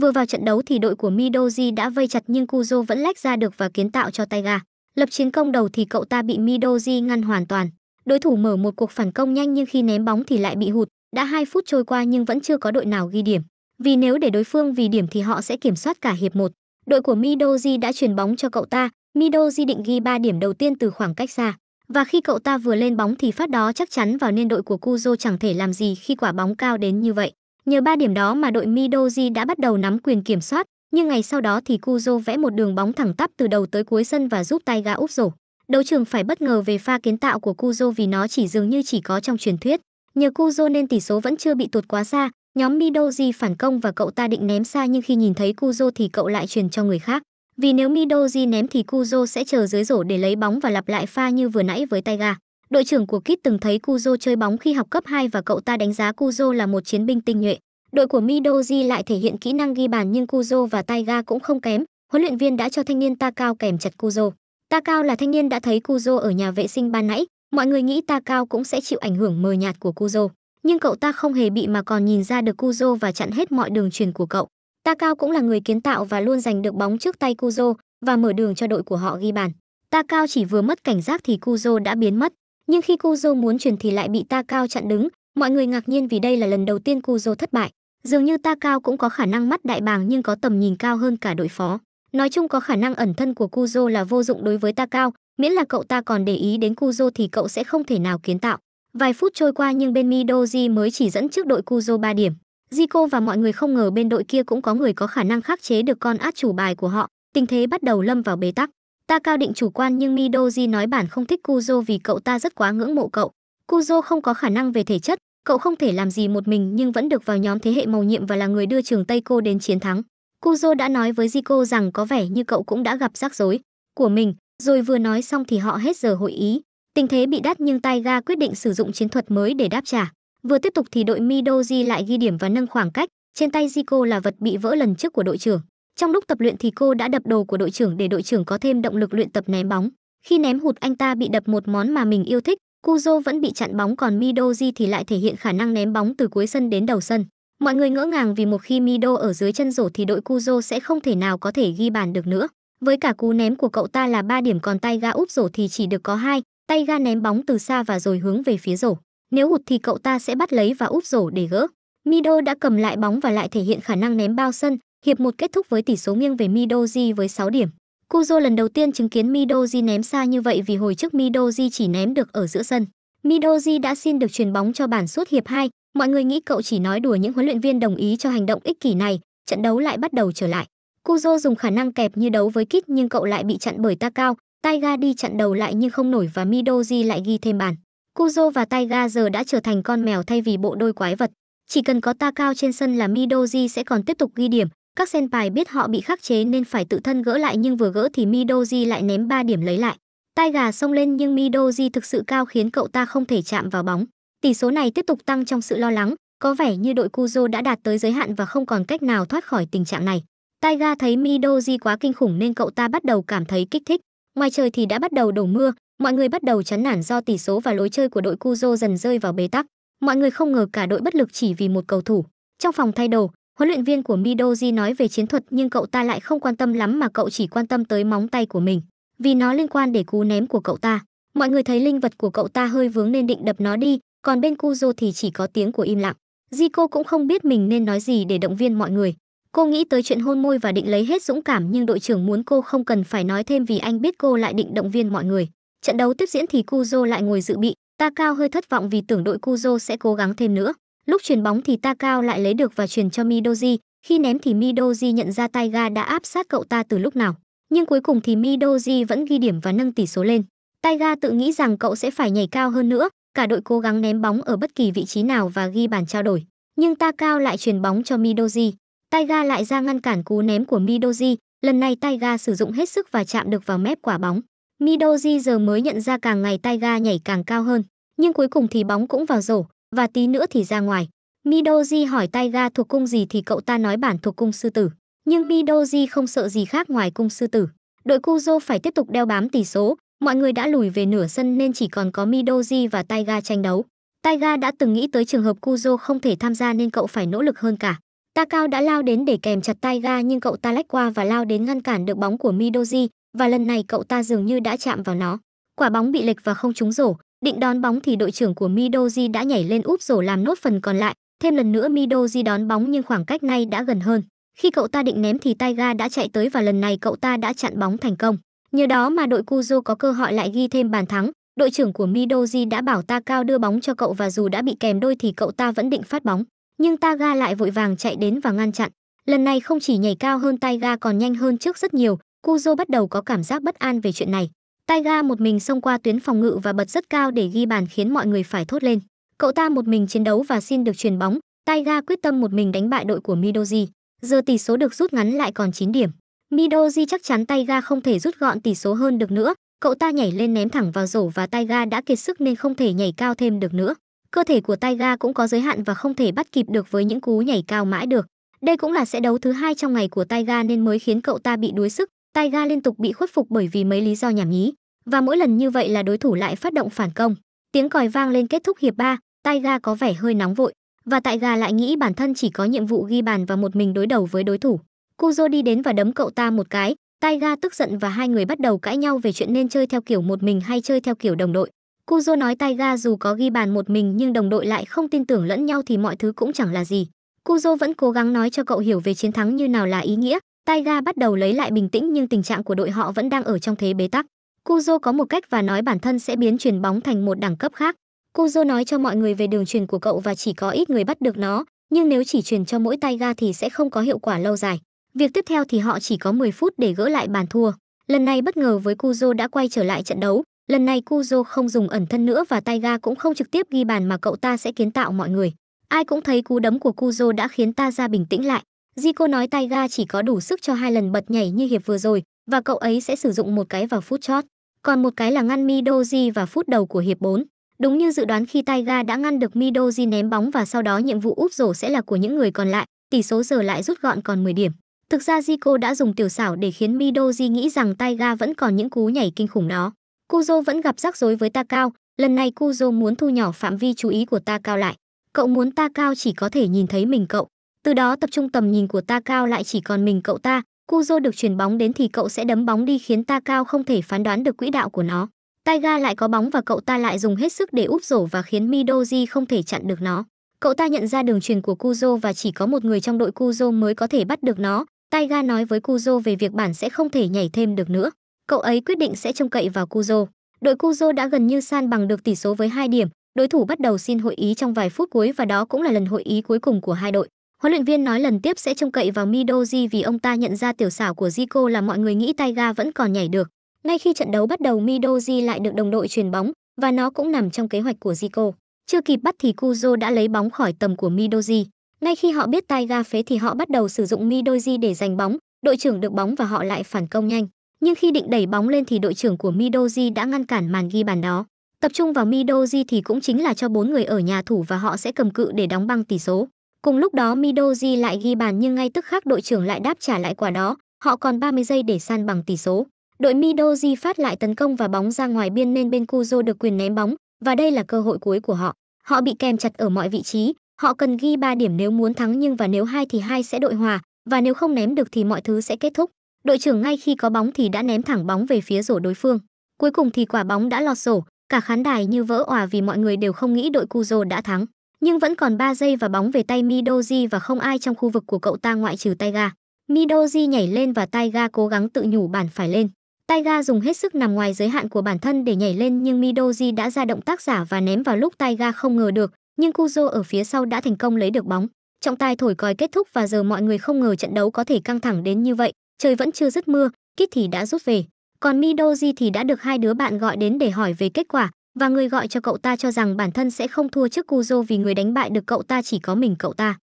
Vừa vào trận đấu thì đội của Midoji đã vây chặt nhưng Kuzo vẫn lách ra được và kiến tạo cho Taiga. Lập chiến công đầu thì cậu ta bị Midoji ngăn hoàn toàn. Đối thủ mở một cuộc phản công nhanh nhưng khi ném bóng thì lại bị hụt. Đã 2 phút trôi qua nhưng vẫn chưa có đội nào ghi điểm. Vì nếu để đối phương vì điểm thì họ sẽ kiểm soát cả hiệp 1. Đội của Midoji đã chuyển bóng cho cậu ta. Midoji định ghi 3 điểm đầu tiên từ khoảng cách xa. Và khi cậu ta vừa lên bóng thì phát đó chắc chắn vào nên đội của Kuzo chẳng thể làm gì khi quả bóng cao đến như vậy. Nhờ ba điểm đó mà đội Midoji đã bắt đầu nắm quyền kiểm soát, nhưng ngày sau đó thì Kuzo vẽ một đường bóng thẳng tắp từ đầu tới cuối sân và giúp Taiga úp rổ. Đấu trường phải bất ngờ về pha kiến tạo của Kuzo vì nó chỉ dường như chỉ có trong truyền thuyết. Nhờ Kuzo nên tỷ số vẫn chưa bị tụt quá xa, nhóm Midoji phản công và cậu ta định ném xa nhưng khi nhìn thấy Kuzo thì cậu lại truyền cho người khác. Vì nếu Midoji ném thì Kuzo sẽ chờ dưới rổ để lấy bóng và lặp lại pha như vừa nãy với Taiga. Đội trưởng của Kit từng thấy Kuzo chơi bóng khi học cấp 2 và cậu ta đánh giá Kuzo là một chiến binh tinh nhuệ. Đội của Midoji lại thể hiện kỹ năng ghi bàn nhưng Kuzo và Taiga cũng không kém. Huấn luyện viên đã cho thanh niên Takao kèm chặt Kuzo. Takao là thanh niên đã thấy Kuzo ở nhà vệ sinh ban nãy. Mọi người nghĩ Takao cũng sẽ chịu ảnh hưởng mờ nhạt của Kuzo. Nhưng cậu ta không hề bị mà còn nhìn ra được Kuzo và chặn hết mọi đường truyền của cậu. Takao cũng là người kiến tạo và luôn giành được bóng trước tay Kuzo và mở đường cho đội của họ ghi bàn. Takao chỉ vừa mất cảnh giác thì Kuzo đã biến mất nhưng khi Cujo muốn chuyển thì lại bị ta cao chặn đứng, mọi người ngạc nhiên vì đây là lần đầu tiên Cujo thất bại. Dường như ta cao cũng có khả năng mắt đại bàng nhưng có tầm nhìn cao hơn cả đội phó. Nói chung có khả năng ẩn thân của Cujo là vô dụng đối với ta cao, miễn là cậu ta còn để ý đến Cujo thì cậu sẽ không thể nào kiến tạo. Vài phút trôi qua nhưng bên Midoji mới chỉ dẫn trước đội Cujo 3 điểm. Zico và mọi người không ngờ bên đội kia cũng có người có khả năng khắc chế được con át chủ bài của họ, tình thế bắt đầu lâm vào bế tắc. Ta cao định chủ quan nhưng Midoji nói bản không thích Kuzo vì cậu ta rất quá ngưỡng mộ cậu. Kuzo không có khả năng về thể chất, cậu không thể làm gì một mình nhưng vẫn được vào nhóm thế hệ màu nhiệm và là người đưa trường Tây cô đến chiến thắng. Kuzo đã nói với Zico rằng có vẻ như cậu cũng đã gặp rắc rối của mình, rồi vừa nói xong thì họ hết giờ hội ý. Tình thế bị đắt nhưng Taiga quyết định sử dụng chiến thuật mới để đáp trả. Vừa tiếp tục thì đội Midoji lại ghi điểm và nâng khoảng cách, trên tay Zico là vật bị vỡ lần trước của đội trưởng. Trong lúc tập luyện thì cô đã đập đồ của đội trưởng để đội trưởng có thêm động lực luyện tập ném bóng. Khi ném hụt anh ta bị đập một món mà mình yêu thích, Kuzo vẫn bị chặn bóng còn Midoji thì lại thể hiện khả năng ném bóng từ cuối sân đến đầu sân. Mọi người ngỡ ngàng vì một khi Mido ở dưới chân rổ thì đội Kuzo sẽ không thể nào có thể ghi bàn được nữa. Với cả cú ném của cậu ta là 3 điểm còn tay ga úp rổ thì chỉ được có hai. tay ga ném bóng từ xa và rồi hướng về phía rổ. Nếu hụt thì cậu ta sẽ bắt lấy và úp rổ để gỡ. Mido đã cầm lại bóng và lại thể hiện khả năng ném bao sân, Hiệp 1 kết thúc với tỷ số nghiêng về Midoji với 6 điểm. Kuzo lần đầu tiên chứng kiến Midoji ném xa như vậy vì hồi trước Midoji chỉ ném được ở giữa sân. Midoji đã xin được truyền bóng cho bản suốt hiệp 2, mọi người nghĩ cậu chỉ nói đùa những huấn luyện viên đồng ý cho hành động ích kỷ này, trận đấu lại bắt đầu trở lại. Kuzo dùng khả năng kẹp như đấu với Kit nhưng cậu lại bị chặn bởi Takao, Taiga đi chặn đầu lại nhưng không nổi và Midoji lại ghi thêm bàn. Kuzo và Taiga giờ đã trở thành con mèo thay vì bộ đôi quái vật. Chỉ cần có Takao trên sân là Midoji sẽ còn tiếp tục ghi điểm, các senpai biết họ bị khắc chế nên phải tự thân gỡ lại nhưng vừa gỡ thì Midoji lại ném 3 điểm lấy lại. Tai gà xông lên nhưng Midoji thực sự cao khiến cậu ta không thể chạm vào bóng. Tỷ số này tiếp tục tăng trong sự lo lắng, có vẻ như đội Kuzo đã đạt tới giới hạn và không còn cách nào thoát khỏi tình trạng này. Taiga thấy Midoji quá kinh khủng nên cậu ta bắt đầu cảm thấy kích thích. Ngoài trời thì đã bắt đầu đổ mưa, mọi người bắt đầu chán nản do tỷ số và lối chơi của đội Kuzo dần rơi vào bế tắc. Mọi người không ngờ cả đội bất lực chỉ vì một cầu thủ. Trong phòng thay đồ, Huấn luyện viên của Midoji nói về chiến thuật nhưng cậu ta lại không quan tâm lắm mà cậu chỉ quan tâm tới móng tay của mình, vì nó liên quan để cú ném của cậu ta. Mọi người thấy linh vật của cậu ta hơi vướng nên định đập nó đi, còn bên Kuzo thì chỉ có tiếng của im lặng. Jiko cũng không biết mình nên nói gì để động viên mọi người. Cô nghĩ tới chuyện hôn môi và định lấy hết dũng cảm nhưng đội trưởng muốn cô không cần phải nói thêm vì anh biết cô lại định động viên mọi người. Trận đấu tiếp diễn thì Kuzo lại ngồi dự bị, Ta cao hơi thất vọng vì tưởng đội Kuzo sẽ cố gắng thêm nữa. Lúc chuyền bóng thì Takao lại lấy được và chuyền cho Midoji, khi ném thì Midoji nhận ra Taiga đã áp sát cậu ta từ lúc nào. Nhưng cuối cùng thì Midoji vẫn ghi điểm và nâng tỷ số lên. Taiga tự nghĩ rằng cậu sẽ phải nhảy cao hơn nữa, cả đội cố gắng ném bóng ở bất kỳ vị trí nào và ghi bàn trao đổi. Nhưng Takao lại chuyền bóng cho Midoji. Taiga lại ra ngăn cản cú ném của Midoji, lần này Taiga sử dụng hết sức và chạm được vào mép quả bóng. Midoji giờ mới nhận ra càng ngày Taiga nhảy càng cao hơn, nhưng cuối cùng thì bóng cũng vào rổ, và tí nữa thì ra ngoài. Midoji hỏi Taiga thuộc cung gì thì cậu ta nói bản thuộc cung sư tử. Nhưng Midoji không sợ gì khác ngoài cung sư tử. Đội Kuzo phải tiếp tục đeo bám tỷ số, mọi người đã lùi về nửa sân nên chỉ còn có Midoji và Taiga tranh đấu. Taiga đã từng nghĩ tới trường hợp Kuzo không thể tham gia nên cậu phải nỗ lực hơn cả. Takao đã lao đến để kèm chặt Taiga nhưng cậu ta lách qua và lao đến ngăn cản được bóng của Midoji và lần này cậu ta dường như đã chạm vào nó. Quả bóng bị lệch và không trúng rổ, Định đón bóng thì đội trưởng của Midoji đã nhảy lên úp rổ làm nốt phần còn lại, thêm lần nữa Midoji đón bóng nhưng khoảng cách này đã gần hơn. Khi cậu ta định ném thì Taiga đã chạy tới và lần này cậu ta đã chặn bóng thành công. Nhờ đó mà đội Kuzo có cơ hội lại ghi thêm bàn thắng. Đội trưởng của Midoji đã bảo Takao đưa bóng cho cậu và dù đã bị kèm đôi thì cậu ta vẫn định phát bóng. Nhưng Taiga lại vội vàng chạy đến và ngăn chặn. Lần này không chỉ nhảy cao hơn Taiga còn nhanh hơn trước rất nhiều, Kuzo bắt đầu có cảm giác bất an về chuyện này. Taiga một mình xông qua tuyến phòng ngự và bật rất cao để ghi bàn khiến mọi người phải thốt lên. Cậu ta một mình chiến đấu và xin được truyền bóng, Taiga quyết tâm một mình đánh bại đội của Midoji. Giờ tỷ số được rút ngắn lại còn 9 điểm. Midoji chắc chắn Taiga không thể rút gọn tỷ số hơn được nữa, cậu ta nhảy lên ném thẳng vào rổ và Taiga đã kiệt sức nên không thể nhảy cao thêm được nữa. Cơ thể của Taiga cũng có giới hạn và không thể bắt kịp được với những cú nhảy cao mãi được. Đây cũng là sẽ đấu thứ hai trong ngày của Taiga nên mới khiến cậu ta bị đuối sức, Taiga liên tục bị khuất phục bởi vì mấy lý do nhảm nhí, và mỗi lần như vậy là đối thủ lại phát động phản công. Tiếng còi vang lên kết thúc hiệp 3, Taiga có vẻ hơi nóng vội, và Taiga lại nghĩ bản thân chỉ có nhiệm vụ ghi bàn và một mình đối đầu với đối thủ. Kuzo đi đến và đấm cậu ta một cái, Taiga tức giận và hai người bắt đầu cãi nhau về chuyện nên chơi theo kiểu một mình hay chơi theo kiểu đồng đội. Kuzo nói Taiga dù có ghi bàn một mình nhưng đồng đội lại không tin tưởng lẫn nhau thì mọi thứ cũng chẳng là gì. Kuzo vẫn cố gắng nói cho cậu hiểu về chiến thắng như nào là ý nghĩa, Taiga bắt đầu lấy lại bình tĩnh nhưng tình trạng của đội họ vẫn đang ở trong thế bế tắc. Kuzo có một cách và nói bản thân sẽ biến chuyền bóng thành một đẳng cấp khác. Kuzo nói cho mọi người về đường truyền của cậu và chỉ có ít người bắt được nó, nhưng nếu chỉ truyền cho mỗi Taiga thì sẽ không có hiệu quả lâu dài. Việc tiếp theo thì họ chỉ có 10 phút để gỡ lại bàn thua. Lần này bất ngờ với Kuzo đã quay trở lại trận đấu, lần này Kuzo không dùng ẩn thân nữa và Taiga cũng không trực tiếp ghi bàn mà cậu ta sẽ kiến tạo mọi người. Ai cũng thấy cú đấm của Kuzo đã khiến ta ra bình tĩnh lại. Zico nói Taiga chỉ có đủ sức cho hai lần bật nhảy như hiệp vừa rồi và cậu ấy sẽ sử dụng một cái vào phút chót, còn một cái là ngăn Midoji và phút đầu của hiệp 4. Đúng như dự đoán khi Taiga đã ngăn được Midoji ném bóng và sau đó nhiệm vụ úp rổ sẽ là của những người còn lại, tỷ số giờ lại rút gọn còn 10 điểm. Thực ra Zico đã dùng tiểu xảo để khiến Midoji nghĩ rằng Taiga vẫn còn những cú nhảy kinh khủng đó. Kuzo vẫn gặp rắc rối với Takao, lần này Kuzo muốn thu nhỏ phạm vi chú ý của Takao lại. Cậu muốn Takao chỉ có thể nhìn thấy mình cậu, từ đó tập trung tầm nhìn của ta cao lại chỉ còn mình cậu ta, Cujo được chuyển bóng đến thì cậu sẽ đấm bóng đi khiến ta cao không thể phán đoán được quỹ đạo của nó. Taiga lại có bóng và cậu ta lại dùng hết sức để úp rổ và khiến Midoji không thể chặn được nó. Cậu ta nhận ra đường truyền của Kuzo và chỉ có một người trong đội Kuzo mới có thể bắt được nó. Taiga nói với Kuzo về việc bản sẽ không thể nhảy thêm được nữa. Cậu ấy quyết định sẽ trông cậy vào Kuzo. Đội Kuzo đã gần như san bằng được tỷ số với 2 điểm. Đối thủ bắt đầu xin hội ý trong vài phút cuối và đó cũng là lần hội ý cuối cùng của hai đội. Huấn luyện viên nói lần tiếp sẽ trông cậy vào Midoji vì ông ta nhận ra tiểu xảo của Zico là mọi người nghĩ Taiga vẫn còn nhảy được. Ngay khi trận đấu bắt đầu Midoji lại được đồng đội truyền bóng và nó cũng nằm trong kế hoạch của Zico. Chưa kịp bắt thì Kuzo đã lấy bóng khỏi tầm của Midoji. Ngay khi họ biết Taiga phế thì họ bắt đầu sử dụng Midoji để giành bóng, đội trưởng được bóng và họ lại phản công nhanh. Nhưng khi định đẩy bóng lên thì đội trưởng của Midoji đã ngăn cản màn ghi bàn đó. Tập trung vào Midoji thì cũng chính là cho bốn người ở nhà thủ và họ sẽ cầm cự để đóng băng tỷ số. Cùng lúc đó Midoji lại ghi bàn nhưng ngay tức khắc đội trưởng lại đáp trả lại quả đó, họ còn 30 giây để san bằng tỷ số. Đội Midoji phát lại tấn công và bóng ra ngoài biên nên bên Kuzo được quyền ném bóng và đây là cơ hội cuối của họ. Họ bị kèm chặt ở mọi vị trí, họ cần ghi 3 điểm nếu muốn thắng nhưng và nếu hai thì hai sẽ đội hòa và nếu không ném được thì mọi thứ sẽ kết thúc. Đội trưởng ngay khi có bóng thì đã ném thẳng bóng về phía rổ đối phương. Cuối cùng thì quả bóng đã lọt rổ, cả khán đài như vỡ òa vì mọi người đều không nghĩ đội Cujo đã thắng nhưng vẫn còn 3 giây và bóng về tay Midoji và không ai trong khu vực của cậu ta ngoại trừ Taiga. Midoji nhảy lên và Taiga cố gắng tự nhủ bản phải lên. Taiga dùng hết sức nằm ngoài giới hạn của bản thân để nhảy lên nhưng Midoji đã ra động tác giả và ném vào lúc Taiga không ngờ được, nhưng Kuzo ở phía sau đã thành công lấy được bóng. Trọng tài thổi còi kết thúc và giờ mọi người không ngờ trận đấu có thể căng thẳng đến như vậy, trời vẫn chưa dứt mưa, Kit thì đã rút về. Còn Midoji thì đã được hai đứa bạn gọi đến để hỏi về kết quả, và người gọi cho cậu ta cho rằng bản thân sẽ không thua trước Kuzo vì người đánh bại được cậu ta chỉ có mình cậu ta.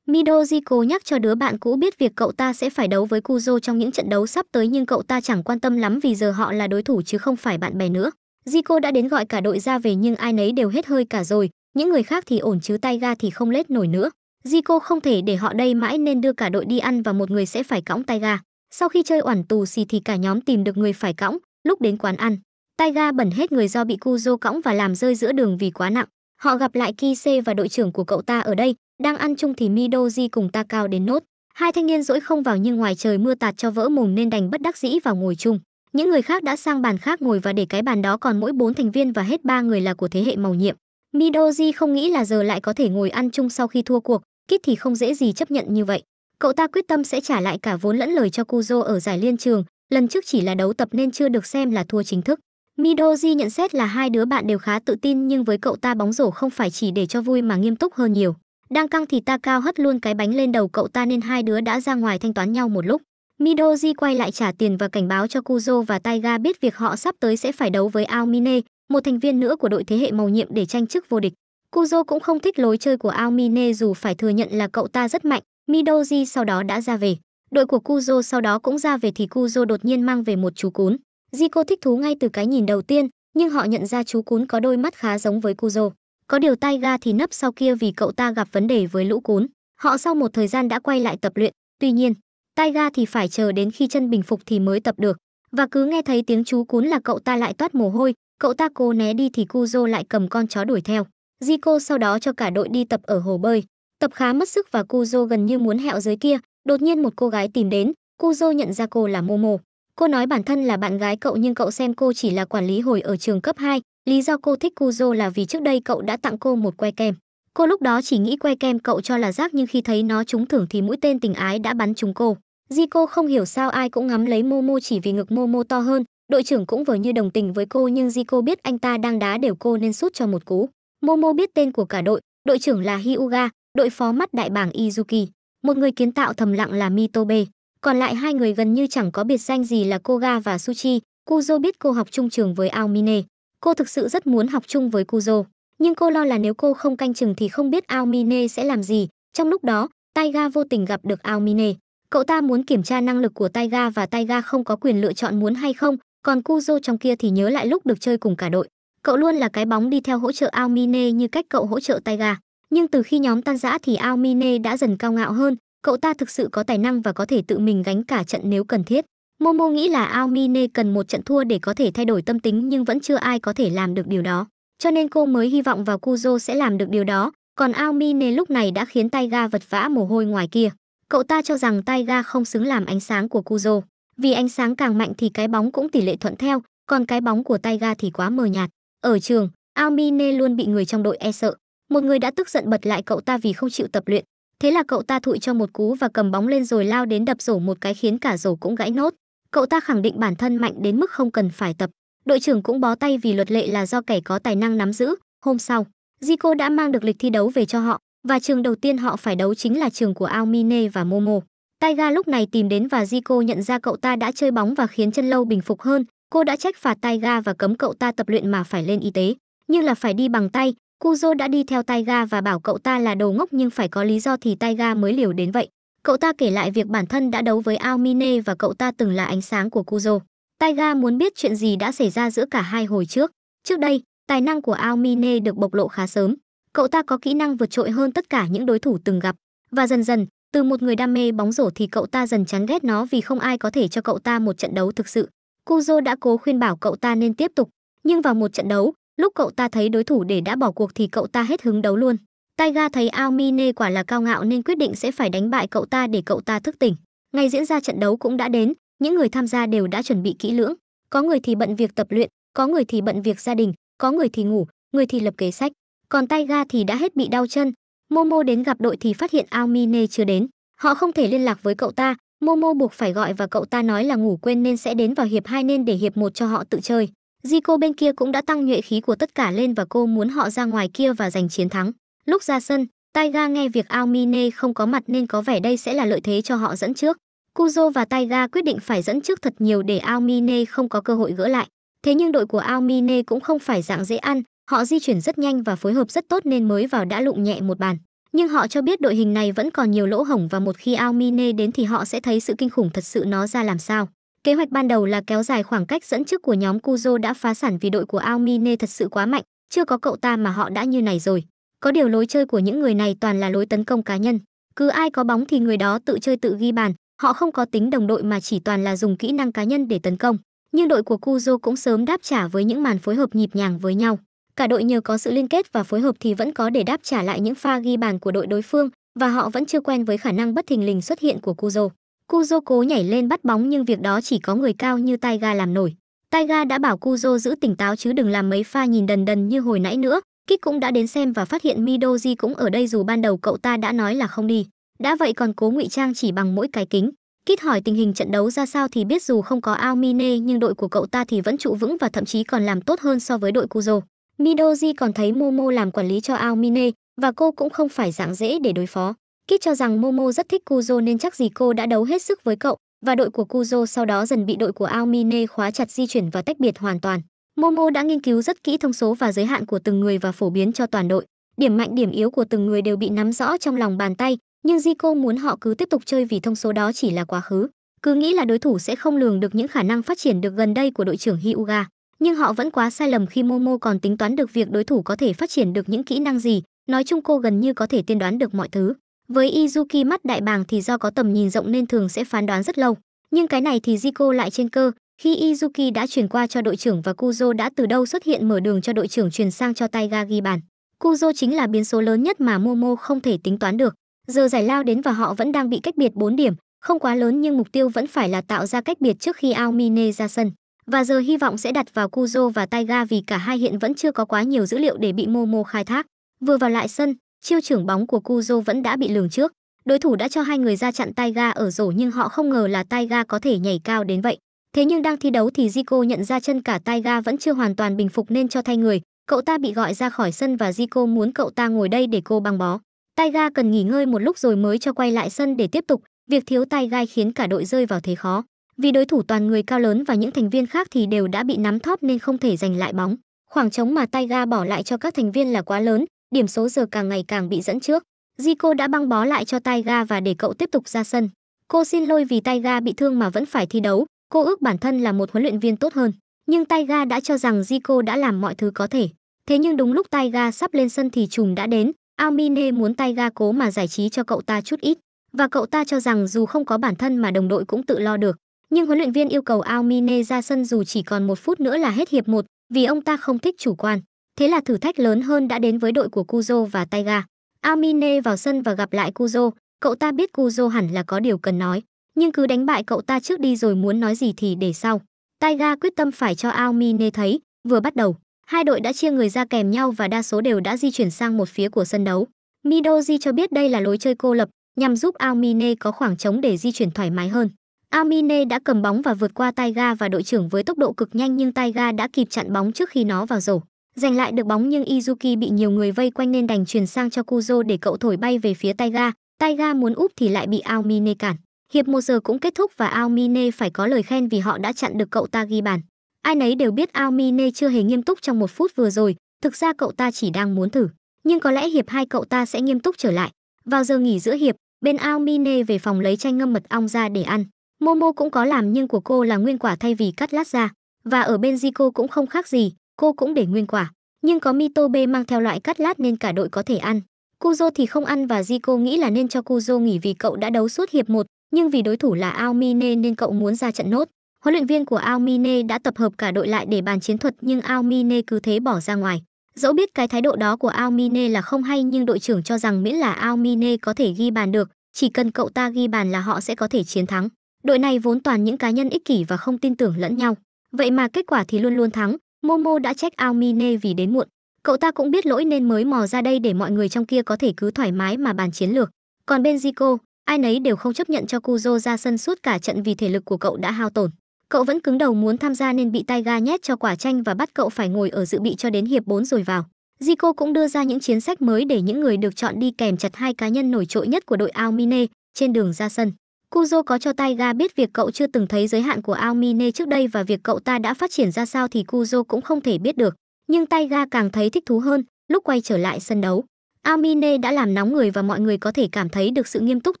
Midojiko nhắc cho đứa bạn cũ biết việc cậu ta sẽ phải đấu với Kuzo trong những trận đấu sắp tới nhưng cậu ta chẳng quan tâm lắm vì giờ họ là đối thủ chứ không phải bạn bè nữa. Jiko đã đến gọi cả đội ra về nhưng ai nấy đều hết hơi cả rồi, những người khác thì ổn chứ tay ga thì không lết nổi nữa. Jiko không thể để họ đây mãi nên đưa cả đội đi ăn và một người sẽ phải cõng tay ga. Sau khi chơi oản tù xì thì cả nhóm tìm được người phải cõng, lúc đến quán ăn, Taiga bẩn hết người do bị Kuzo cõng và làm rơi giữa đường vì quá nặng. Họ gặp lại Kise và đội trưởng của cậu ta ở đây, đang ăn chung thì Midoji cùng Takao đến nốt. Hai thanh niên dỗi không vào nhưng ngoài trời mưa tạt cho vỡ mồm nên đành bất đắc dĩ vào ngồi chung. Những người khác đã sang bàn khác ngồi và để cái bàn đó còn mỗi bốn thành viên và hết ba người là của thế hệ màu nhiệm. Midoji không nghĩ là giờ lại có thể ngồi ăn chung sau khi thua cuộc, Kit thì không dễ gì chấp nhận như vậy. Cậu ta quyết tâm sẽ trả lại cả vốn lẫn lời cho Kuzo ở giải liên trường, lần trước chỉ là đấu tập nên chưa được xem là thua chính thức. Midoji nhận xét là hai đứa bạn đều khá tự tin nhưng với cậu ta bóng rổ không phải chỉ để cho vui mà nghiêm túc hơn nhiều. Đang căng thì ta cao hất luôn cái bánh lên đầu cậu ta nên hai đứa đã ra ngoài thanh toán nhau một lúc. Midoji quay lại trả tiền và cảnh báo cho Kuzo và Taiga biết việc họ sắp tới sẽ phải đấu với Aomine, một thành viên nữa của đội thế hệ màu nhiệm để tranh chức vô địch. Kuzo cũng không thích lối chơi của Aomine dù phải thừa nhận là cậu ta rất mạnh, Midoji sau đó đã ra về. Đội của Kuzo sau đó cũng ra về thì Kuzo đột nhiên mang về một chú cún. Zico thích thú ngay từ cái nhìn đầu tiên, nhưng họ nhận ra chú cún có đôi mắt khá giống với Kuzo. Có điều tai ga thì nấp sau kia vì cậu ta gặp vấn đề với lũ cún. Họ sau một thời gian đã quay lại tập luyện, tuy nhiên, tai ga thì phải chờ đến khi chân bình phục thì mới tập được. Và cứ nghe thấy tiếng chú cún là cậu ta lại toát mồ hôi, cậu ta cố né đi thì Kuzo lại cầm con chó đuổi theo. Zico sau đó cho cả đội đi tập ở hồ bơi. Tập khá mất sức và Kuzo gần như muốn hẹo dưới kia, đột nhiên một cô gái tìm đến, Kuzo nhận ra cô là Momo. Cô nói bản thân là bạn gái cậu nhưng cậu xem cô chỉ là quản lý hồi ở trường cấp 2, lý do cô thích Kuzo là vì trước đây cậu đã tặng cô một que kem. Cô lúc đó chỉ nghĩ que kem cậu cho là rác nhưng khi thấy nó trúng thưởng thì mũi tên tình ái đã bắn trúng cô. Di cô không hiểu sao ai cũng ngắm lấy Momo chỉ vì ngực Momo to hơn, đội trưởng cũng vừa như đồng tình với cô nhưng Di cô biết anh ta đang đá đều cô nên sút cho một cú. Momo biết tên của cả đội, đội trưởng là Hyuga, đội phó mắt đại bảng Izuki. Một người kiến tạo thầm lặng là Mitobe. Còn lại hai người gần như chẳng có biệt danh gì là Koga và Suchi. Kuzo biết cô học chung trường với Aomine. Cô thực sự rất muốn học chung với Kuzo. Nhưng cô lo là nếu cô không canh chừng thì không biết Aomine sẽ làm gì. Trong lúc đó, Taiga vô tình gặp được Aomine. Cậu ta muốn kiểm tra năng lực của Taiga và Taiga không có quyền lựa chọn muốn hay không, còn Kuzo trong kia thì nhớ lại lúc được chơi cùng cả đội. Cậu luôn là cái bóng đi theo hỗ trợ Aomine như cách cậu hỗ trợ Taiga. Nhưng từ khi nhóm tan rã thì Aomine đã dần cao ngạo hơn, cậu ta thực sự có tài năng và có thể tự mình gánh cả trận nếu cần thiết. Momo nghĩ là Aomine cần một trận thua để có thể thay đổi tâm tính nhưng vẫn chưa ai có thể làm được điều đó. Cho nên cô mới hy vọng vào Kuzo sẽ làm được điều đó, còn Aomine lúc này đã khiến Taiga vật vã mồ hôi ngoài kia. Cậu ta cho rằng Taiga không xứng làm ánh sáng của Kuzo. Vì ánh sáng càng mạnh thì cái bóng cũng tỷ lệ thuận theo, còn cái bóng của Taiga thì quá mờ nhạt. Ở trường, Aomine luôn bị người trong đội e sợ. Một người đã tức giận bật lại cậu ta vì không chịu tập luyện, Thế là cậu ta thụi cho một cú và cầm bóng lên rồi lao đến đập rổ một cái khiến cả rổ cũng gãy nốt. Cậu ta khẳng định bản thân mạnh đến mức không cần phải tập. Đội trưởng cũng bó tay vì luật lệ là do kẻ có tài năng nắm giữ. Hôm sau, Zico đã mang được lịch thi đấu về cho họ và trường đầu tiên họ phải đấu chính là trường của Aomine và Momo. Taiga lúc này tìm đến và Zico nhận ra cậu ta đã chơi bóng và khiến chân lâu bình phục hơn. Cô đã trách phạt Taiga và cấm cậu ta tập luyện mà phải lên y tế, nhưng là phải đi bằng tay, Kuzo đã đi theo Taiga và bảo cậu ta là đồ ngốc nhưng phải có lý do thì Taiga mới liều đến vậy. Cậu ta kể lại việc bản thân đã đấu với Aomine và cậu ta từng là ánh sáng của Kuzo. Taiga muốn biết chuyện gì đã xảy ra giữa cả hai hồi trước. Trước đây, tài năng của Aomine được bộc lộ khá sớm. Cậu ta có kỹ năng vượt trội hơn tất cả những đối thủ từng gặp. Và dần dần, từ một người đam mê bóng rổ thì cậu ta dần chán ghét nó vì không ai có thể cho cậu ta một trận đấu thực sự. Kuzo đã cố khuyên bảo cậu ta nên tiếp tục, nhưng vào một trận đấu, Lúc cậu ta thấy đối thủ để đã bỏ cuộc thì cậu ta hết hứng đấu luôn. Taiga thấy Ao Mine quả là cao ngạo nên quyết định sẽ phải đánh bại cậu ta để cậu ta thức tỉnh. Ngày diễn ra trận đấu cũng đã đến, những người tham gia đều đã chuẩn bị kỹ lưỡng. Có người thì bận việc tập luyện, có người thì bận việc gia đình, có người thì ngủ, người thì lập kế sách. Còn Taiga thì đã hết bị đau chân. Momo đến gặp đội thì phát hiện Ao Mine chưa đến. Họ không thể liên lạc với cậu ta, Momo buộc phải gọi và cậu ta nói là ngủ quên nên sẽ đến vào hiệp 2 nên để hiệp 1 cho họ tự chơi. Zico bên kia cũng đã tăng nhuệ khí của tất cả lên và cô muốn họ ra ngoài kia và giành chiến thắng. Lúc ra sân, Taiga nghe việc Aomine không có mặt nên có vẻ đây sẽ là lợi thế cho họ dẫn trước. Kuzo và Taiga quyết định phải dẫn trước thật nhiều để Aomine không có cơ hội gỡ lại. Thế nhưng đội của Aomine cũng không phải dạng dễ ăn, họ di chuyển rất nhanh và phối hợp rất tốt nên mới vào đã lụng nhẹ một bàn. Nhưng họ cho biết đội hình này vẫn còn nhiều lỗ hổng và một khi Aomine đến thì họ sẽ thấy sự kinh khủng thật sự nó ra làm sao. Kế hoạch ban đầu là kéo dài khoảng cách dẫn trước của nhóm Kuzo đã phá sản vì đội của Ao thật sự quá mạnh, chưa có cậu ta mà họ đã như này rồi. Có điều lối chơi của những người này toàn là lối tấn công cá nhân. Cứ ai có bóng thì người đó tự chơi tự ghi bàn, họ không có tính đồng đội mà chỉ toàn là dùng kỹ năng cá nhân để tấn công. Nhưng đội của Kuzo cũng sớm đáp trả với những màn phối hợp nhịp nhàng với nhau. Cả đội nhờ có sự liên kết và phối hợp thì vẫn có để đáp trả lại những pha ghi bàn của đội đối phương và họ vẫn chưa quen với khả năng bất thình lình xuất hiện của Kuzo. Kuzo cố nhảy lên bắt bóng nhưng việc đó chỉ có người cao như Taiga làm nổi. Taiga đã bảo Kuzo giữ tỉnh táo chứ đừng làm mấy pha nhìn đần đần như hồi nãy nữa. Kik cũng đã đến xem và phát hiện Midoji cũng ở đây dù ban đầu cậu ta đã nói là không đi. Đã vậy còn cố ngụy trang chỉ bằng mỗi cái kính. Kit hỏi tình hình trận đấu ra sao thì biết dù không có Aomine nhưng đội của cậu ta thì vẫn trụ vững và thậm chí còn làm tốt hơn so với đội Kuzo. Midoji còn thấy Momo làm quản lý cho Aomine và cô cũng không phải dạng dễ để đối phó. Kit cho rằng Momo rất thích Kuzo nên chắc gì cô đã đấu hết sức với cậu và đội của Kuzo sau đó dần bị đội của Aomine khóa chặt di chuyển và tách biệt hoàn toàn. Momo đã nghiên cứu rất kỹ thông số và giới hạn của từng người và phổ biến cho toàn đội. Điểm mạnh điểm yếu của từng người đều bị nắm rõ trong lòng bàn tay, nhưng Zico muốn họ cứ tiếp tục chơi vì thông số đó chỉ là quá khứ. Cứ nghĩ là đối thủ sẽ không lường được những khả năng phát triển được gần đây của đội trưởng Hyuga, nhưng họ vẫn quá sai lầm khi Momo còn tính toán được việc đối thủ có thể phát triển được những kỹ năng gì, nói chung cô gần như có thể tiên đoán được mọi thứ. Với Izuki mắt đại bàng thì do có tầm nhìn rộng nên thường sẽ phán đoán rất lâu, nhưng cái này thì Zico lại trên cơ, khi Izuki đã chuyển qua cho đội trưởng và Kuzo đã từ đâu xuất hiện mở đường cho đội trưởng chuyển sang cho Taiga ghi bàn. Kuzo chính là biến số lớn nhất mà Momo không thể tính toán được. Giờ giải lao đến và họ vẫn đang bị cách biệt 4 điểm, không quá lớn nhưng mục tiêu vẫn phải là tạo ra cách biệt trước khi Aomine ra sân. Và giờ hy vọng sẽ đặt vào Kuzo và Taiga vì cả hai hiện vẫn chưa có quá nhiều dữ liệu để bị Momo khai thác. Vừa vào lại sân, Chiêu trưởng bóng của Kuzo vẫn đã bị lường trước, đối thủ đã cho hai người ra chặn Taiga ở rổ nhưng họ không ngờ là Taiga có thể nhảy cao đến vậy. Thế nhưng đang thi đấu thì Zico nhận ra chân cả Taiga vẫn chưa hoàn toàn bình phục nên cho thay người, cậu ta bị gọi ra khỏi sân và Zico muốn cậu ta ngồi đây để cô băng bó. Taiga cần nghỉ ngơi một lúc rồi mới cho quay lại sân để tiếp tục, việc thiếu Taiga khiến cả đội rơi vào thế khó. Vì đối thủ toàn người cao lớn và những thành viên khác thì đều đã bị nắm thóp nên không thể giành lại bóng. Khoảng trống mà Taiga bỏ lại cho các thành viên là quá lớn, điểm số giờ càng ngày càng bị dẫn trước. Zico đã băng bó lại cho Taiga và để cậu tiếp tục ra sân. Cô xin lỗi vì Taiga bị thương mà vẫn phải thi đấu, cô ước bản thân là một huấn luyện viên tốt hơn. Nhưng Taiga đã cho rằng Zico đã làm mọi thứ có thể. Thế nhưng đúng lúc Taiga sắp lên sân thì trùng đã đến, Almine muốn Taiga cố mà giải trí cho cậu ta chút ít. Và cậu ta cho rằng dù không có bản thân mà đồng đội cũng tự lo được. Nhưng huấn luyện viên yêu cầu Almine ra sân dù chỉ còn một phút nữa là hết hiệp một vì ông ta không thích chủ quan. Thế là thử thách lớn hơn đã đến với đội của Kuzo và Taiga. Amine vào sân và gặp lại Kuzo, cậu ta biết Kuzo hẳn là có điều cần nói, nhưng cứ đánh bại cậu ta trước đi rồi muốn nói gì thì để sau. Taiga quyết tâm phải cho Amine thấy, vừa bắt đầu, hai đội đã chia người ra kèm nhau và đa số đều đã di chuyển sang một phía của sân đấu. Midoji cho biết đây là lối chơi cô lập, nhằm giúp Amine có khoảng trống để di chuyển thoải mái hơn. Amine đã cầm bóng và vượt qua Taiga và đội trưởng với tốc độ cực nhanh nhưng Taiga đã kịp chặn bóng trước khi nó vào rổ. Giành lại được bóng nhưng Izuki bị nhiều người vây quanh nên đành chuyển sang cho Kuzo để cậu thổi bay về phía Taiga. Taiga muốn úp thì lại bị Aomine cản. Hiệp một giờ cũng kết thúc và Aomine phải có lời khen vì họ đã chặn được cậu ta ghi bàn. Ai nấy đều biết Aomine chưa hề nghiêm túc trong một phút vừa rồi, thực ra cậu ta chỉ đang muốn thử. Nhưng có lẽ hiệp hai cậu ta sẽ nghiêm túc trở lại. Vào giờ nghỉ giữa hiệp, bên Aomine về phòng lấy chanh ngâm mật ong ra để ăn. Momo cũng có làm nhưng của cô là nguyên quả thay vì cắt lát ra. Và ở bên Zico cũng không khác gì, cô cũng để nguyên quả, nhưng có Mitobe mang theo loại cắt lát nên cả đội có thể ăn. Kuzo thì không ăn và Zico nghĩ là nên cho Kuzo nghỉ vì cậu đã đấu suốt hiệp 1, nhưng vì đối thủ là Aomine nên cậu muốn ra trận nốt. Huấn luyện viên của Aomine đã tập hợp cả đội lại để bàn chiến thuật nhưng Aomine cứ thế bỏ ra ngoài. Dẫu biết cái thái độ đó của Aomine là không hay nhưng đội trưởng cho rằng miễn là Aomine có thể ghi bàn được, chỉ cần cậu ta ghi bàn là họ sẽ có thể chiến thắng. Đội này vốn toàn những cá nhân ích kỷ và không tin tưởng lẫn nhau. Vậy mà kết quả thì luôn luôn thắng, Momo đã trách ao Mine vì đến muộn. Cậu ta cũng biết lỗi nên mới mò ra đây để mọi người trong kia có thể cứ thoải mái mà bàn chiến lược. Còn bên Zico, ai nấy đều không chấp nhận cho Kuzo ra sân suốt cả trận vì thể lực của cậu đã hao tổn. Cậu vẫn cứng đầu muốn tham gia nên bị Taiga nhét cho quả chanh và bắt cậu phải ngồi ở dự bị cho đến hiệp 4 rồi vào. Zico cũng đưa ra những chiến sách mới để những người được chọn đi kèm chặt hai cá nhân nổi trội nhất của đội Almine trên đường ra sân. Kuzo có cho Taiga biết việc cậu chưa từng thấy giới hạn của Aomine trước đây và việc cậu ta đã phát triển ra sao thì Kuzo cũng không thể biết được. Nhưng Taiga càng thấy thích thú hơn lúc quay trở lại sân đấu. Aomine đã làm nóng người và mọi người có thể cảm thấy được sự nghiêm túc